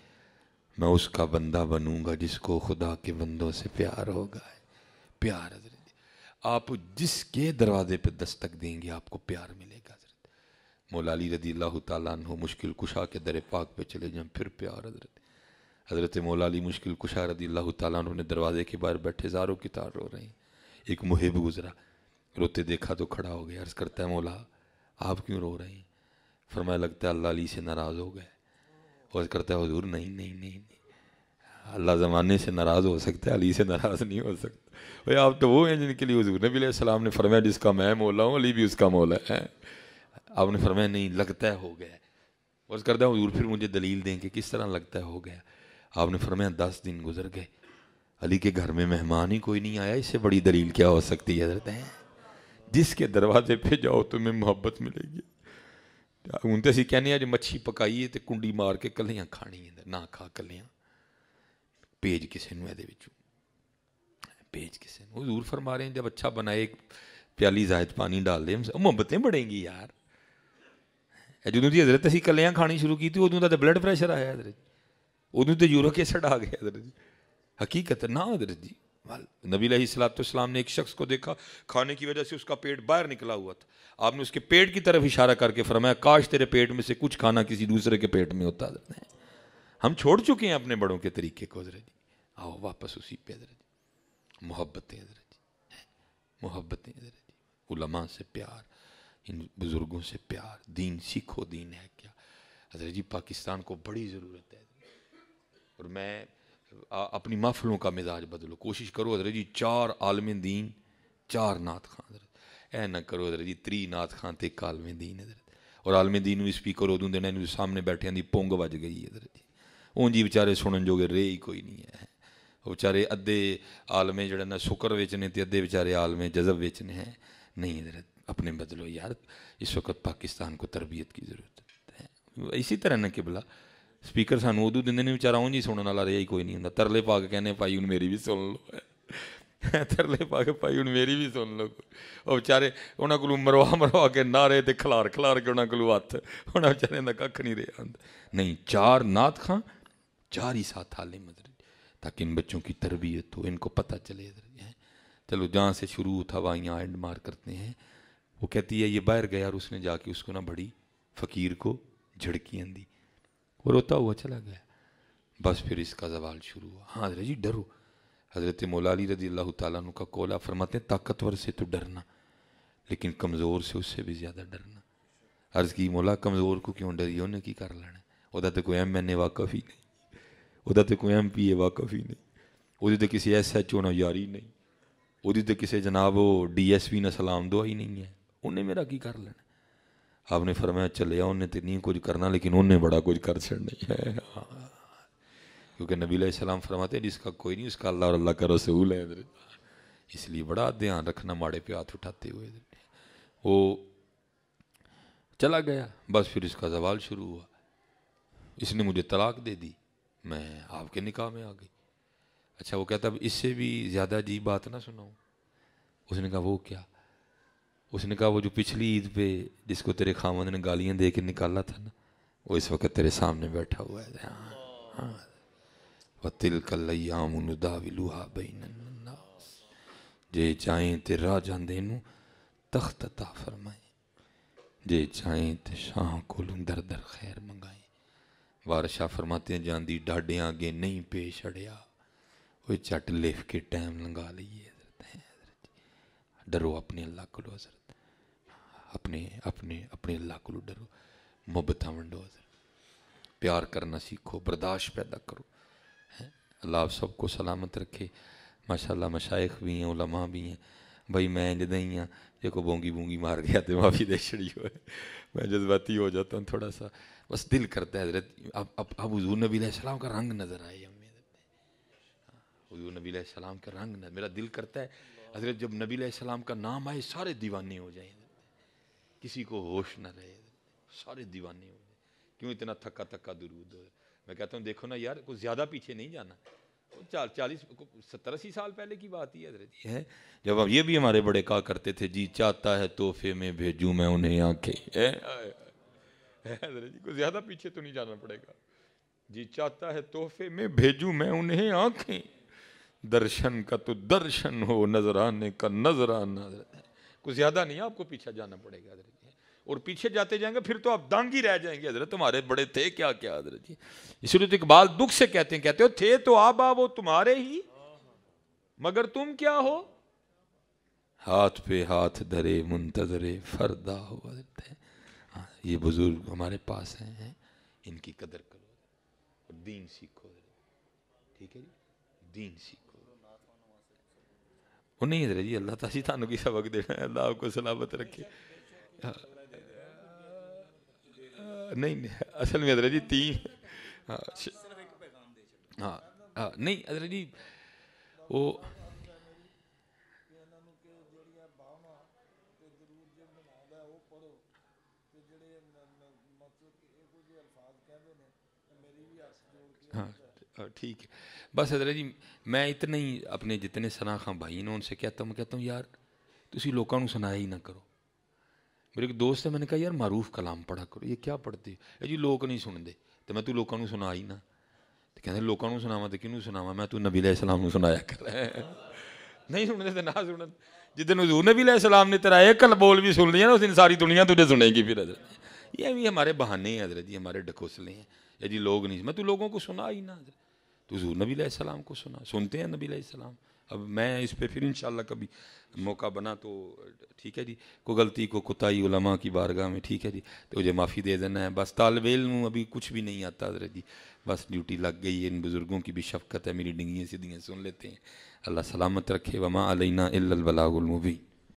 मैं उसका बंदा बनूंगा जिसको खुदा के बंदों से प्यार होगा प्यार आप जिसके दरवाजे पे दस्तक देंगे आपको प्यार मिलेगा हजरत मौलाली रदी अल्लाह तु मुश्किल कुशा के दर पाक पे चले जाएँ फिर प्यार हजरत हज़रत मोलाली मुश्किल कुशा रदी अल्लाह तु ने दरवाजे के बाहर बैठे जारों की तार रो रहे हैं एक मुहिब गुजरा रोते देखा तो खड़ा हो गया अर्ज़ करता है मौला आप क्यों रो रहे हैं फरमाया लगता है अल्लाह अली से नाराज़ हो गए और करता है हजूर नहीं नहीं नहीं, नहीं। अल्लाह ज़माने से नाराज़ हो सकता है अली से नाराज़ नहीं हो सकता भाई आप तो वो हैं जिनके लिए हजूर नबी सलाम ने फरमाया जिसका मैं मोला हूँ अली भी उसका मोला है आपने फरमाया नहीं लगता है हो गया और करता हजूर फिर मुझे दलील दें कि किस तरह लगता है हो गया आपने फरमाया दस दिन गुजर गए अली के घर में मेहमान ही कोई नहीं आया इससे बड़ी दलील क्या हो सकती है हजरत हैं जिसके दरवाजे पे जाओ तुम्हें मोहब्बत मिलेगी उनसे तो अं कहने जो मच्छी पकाइए तो कुंडी मार के कलियाँ खानी है ना खा कलियाँ ਭੇਜ ਕਿਸੇ ਨੂੰ ਇਹਦੇ ਵਿੱਚੋਂ ਭੇਜ ਕਿਸੇ ਨੂੰ ਹਜ਼ੂਰ ਫਰਮਾ ਰਹੇ ਜਦ ਅੱਛਾ ਬਣਾਏ ਪਿਆਲੀ ਜ਼ਾਇਦ ਪਾਣੀ ਡਾਲ ਦੇ ਮੁਹੱਬਤੇਂ ਬੜੇਂਗੀ ਯਾਰ ਜਦੋਂ ਦੀ ਹਜ਼ਰਤ ਅਸੀਂ ਕੱਲਿਆਂ ਖਾਣੀ ਸ਼ੁਰੂ ਕੀਤੀ ਉਦੋਂ ਦਾ ਤਾਂ ਬਲੱਡ ਪ੍ਰੈਸ਼ਰ ਆਇਆ ਹਜ਼ਰਤ ਉਦੋਂ ਤੇ ਯੂਰੋ ਕੇਸਡ ਆ ਗਿਆ ਹਜ਼ਰਤ ਹਕੀਕਤ ਨਾ हजरत जी नबी सलाम ने एक शख्स को देखा खाने की वजह से उसका पेट बाहर निकला हुआ था आपने उसके पेट की तरफ इशारा करके फरमाया काश तेरे पेट में से कुछ खाना किसी दूसरे के पेट में होता है हम छोड़ चुके हैं अपने बड़ों के तरीके को हजरत जी आओ वापस उसी पे हजरत जी मोहब्बतें हजरत जी मोहब्बतें हजरत जी उलमा से प्यार इन बुज़ुर्गों से प्यार दीन सीखो दीन है क्या हजरत जी पाकिस्तान को बड़ी ज़रूरत है और मैं अपनी महफलों का मिजाज बदलो कोशिश करो हजरत जी चार आलम दीन चार नात खान हजरत ऐ ना करो हजरत जी त्री नात खां ते एक आलम दीन हजरत और आलम दीन भी स्पीकर उदू देना सामने बैठे दी पोंग वज गई हजरत जी ਉਂਝ जी बेचारे ਸੁਣਨ ਜੋਗੇ ਰੇ ਹੀ ਕੋਈ ਨਹੀਂ ਹੈ ਉਹ ਵਿਚਾਰੇ ਅੱਧੇ ਆਲਮੇ ਜਿਹੜਾ ਨਾ ਸ਼ੁਕਰ ਵਿੱਚ ਨੇ ਤੇ ਅੱਧੇ ਵਿਚਾਰੇ ਆਲਮੇ ਜਜ਼ਬ नहीं ज़रा अपने बदलो यार इस वक्त पाकिस्तान को तरबियत की ज़रूरत है इसी तरह न किबला स्पीकर सानू उदू देंगे बेचारा उंज जी सुनने वाला रहा ही कोई नहीं हूँ तरले पाग कहने भाई हूँ मेरी भी सुन लो (laughs) तरले पा भाई हूँ मेरी भी सुन लो और बेचारे उन्होंने को मरवा मरवा के नारे तो खिलार खिलार के उन्होंने को हथ उन्होंने बेचारे का कख नहीं रहा नहीं चार नात खां जारी साथ ले हजरत ताकि इन बच्चों की तरबियत हो इनको पता चले हैं चलो जहाँ से शुरू था वहाँ यहाँ एंड मार करते हैं वो कहती है ये बाहर गया और उसने जाके उसको ना बड़ी फ़कीर को झड़कियाँ दी वो रोता हुआ चला गया बस फिर इसका जवाल शुरू हुआ हाँ हजरत जी डरो हज़रत मोलाली रजी अल्लाह तु का कोला फरमाते ताकतवर से तो डरना लेकिन कमज़ोर से उससे भी ज़्यादा डरना अर्ज़ की मौला कमज़ोर को क्यों डरी उन्हें की कर लेना वह तो कोई एम एन ए वाकफ ही नहीं वह तो ਉਹਦਾ ਤੇ ਕੋਈ ਐਮਪੀਏ ਵਾਕਫ ਹੀ ਨਹੀਂ ਉਹਦੇ ਤੇ ਕਿਸੇ ਐਸਐਚਓ ਨਾਲ ਯਾਰੀ ਨਹੀਂ ਉਹਦੀ ਤੇ ਕਿਸੇ ਜਨਾਬ ਉਹ ਡੀਐਸਪੀ ਨਾਲ ਸਲਾਮ ਦੁਆਈ ਨਹੀਂ ਹੈ ਉਹਨੇ ਮੇਰਾ ਕੀ ਕਰ ਲੈਣਾ आपने फरमाया चलिया उन्हें तो नहीं कुछ करना लेकिन उन्हें बड़ा कुछ कर छड़ना है (laughs) क्योंकि नबी सलाम फरमाते जिसका कोई नहीं उसका अल्लाह और अल्लाह का रसूल है इधर इसलिए बड़ा ध्यान रखना माड़े पे हाथ उठाते हुए वो चला गया बस फिर इसका जवाल शुरू हुआ इसने मुझे तलाक दे दी मैं आपके निकाह में आ गई अच्छा वो कहता अब इससे भी ज़्यादा जी बात ना सुनाऊँ उसने कहा वो क्या उसने कहा वो जो पिछली ईद पे जिसको तेरे खामद ने गालियाँ दे के निकाला था ना वो इस वक्त तेरे सामने बैठा हुआ है हाँ हाँ व तिल कलयामदा विलूहा बईन जे चाहें ते राजा देनू तख्त ता फरमाए जे चाहें ते शाह को दर दर खैर मंगाए वारशाह फरमाते हैं जाती डाडे आगे नहीं पे छड़िया वो झट लिख के टाइम लंघा लीए डरो अपने अल्लाह को हजरत अपने अपने अपने अल्लाह को डरो मुहबत वंडो हजरत प्यार करना सीखो बर्दाश्त पैदा करो है अल्लाह सबको सलामत रखे माशाला मशाइख भी हैं उलमा भी हैं भाई मैं जद ही हाँ देखो बोंगी बोंगी मार गया तो माफ़ी दे छड़ी हो मैं जज्बाती हो जाता हूँ थोड़ा सा बस दिल करता है हजरत अब अब अब हजू नबी सलाम का रंग नज़र आए हजू नबी सलाम का रंग नजर हाँ, मेरा दिल करता है हजरत जब नबी सलाम का नाम आए सारे दीवाने हो जाए किसी को होश ना रहे सारे दीवाने हो जाए क्यों इतना थका थका दुरूद मैं कहता हूँ देखो ना यार कुछ ज़्यादा पीछे नहीं जाना चाल चालीस सत्तर अस्सी साल पहले की बात ही हजरत है जब हम ये भी हमारे बड़े कहा करते थे जी चाहता है तोहफे में भेजूँ मैं उन्हें आँखें हैदर जी को ज़्यादा पीछे तो नहीं जाना पड़ेगा जी चाहता है तोहफे में भेजू मैं उन्हें आंखें दर्शन का तो दर्शन हो नजर आने का नजराना कुछ ज़्यादा नहीं आपको पीछे जाना पड़ेगा हजरत जी और पीछे जाते जाएंगे फिर तो आप दांगी रह जाएंगे हजरत तुम्हारे बड़े थे क्या क्या हजरत जी इसलिए तो इकबाल दुख से कहते हैं कहते हो थे तो आ वो तुम्हारे ही मगर तुम क्या हो हाथ पे हाथ धरे मुंतजरे फरदा हो हजरत ये बुज़ुर्ग हमारे पास हैं इनकी कदर करो और दीन सीखो ठीक है जी दीन सीखो वो नहीं जी अल्लाह ਅੱਲਾਹ ਤਾਸੀ ਤੁਹਾਨੂੰ ਕੀ ਸਬਕ ਦੇਣਾ अल्लाह आपको सलामत रखे ਰੱਖੇ नहीं असल में हजरत जी तीन हाँ हाँ, हाँ नहीं अदरा जी वो ठीक है बस हजरत जी मैं इतने ही अपने जितने सनाखा भाई ने उनसे कहता हूँ मैं कहता हूँ यार तुम लोगों को सुनाया ही ना करो मेरे एक दोस्त है मैंने कहा यार मारूफ कलाम पढ़ा करो ये क्या पढ़ते हो जी लोग नहीं सुनते तो मैं तू लोगों को सुना ही ना तो कहते लोगों को सुनावा तो किनू सुनावा मैं तू नबी इस्लाम सुनाया कर (laughs) नहीं सुनते तो ना सुन जिदन हजूर नबी सलाम ने तेरा एक कल बोल भी सुन लिया ना उस दिन सारी दुनिया तुझे सुनेगी फिर हजरत ये भी हमारे बहाने हैं हजरत जी हमारे डकोसले हैं या जी लोग नहीं मैं तू लोगों को सुना ही ना हजरत तो हजूर नबी सलाम को सुना सुनते हैं नबी सलाम अब मैं इस पर फिर इन कभी मौका बना तो ठीक है जी को गलती को कुताई उलमा की बारगाह में ठीक है जी तो मुझे माफ़ी दे देना है बस तालब इलम अभी कुछ भी नहीं आता हजरत जी बस ड्यूटी लग गई है इन बुज़ुर्गों की भी शफकत है मेरी डिंगियाँ सीधियाँ सुन लेते हैं अल्लाह सलामत रखे वमा अलैना इल्लल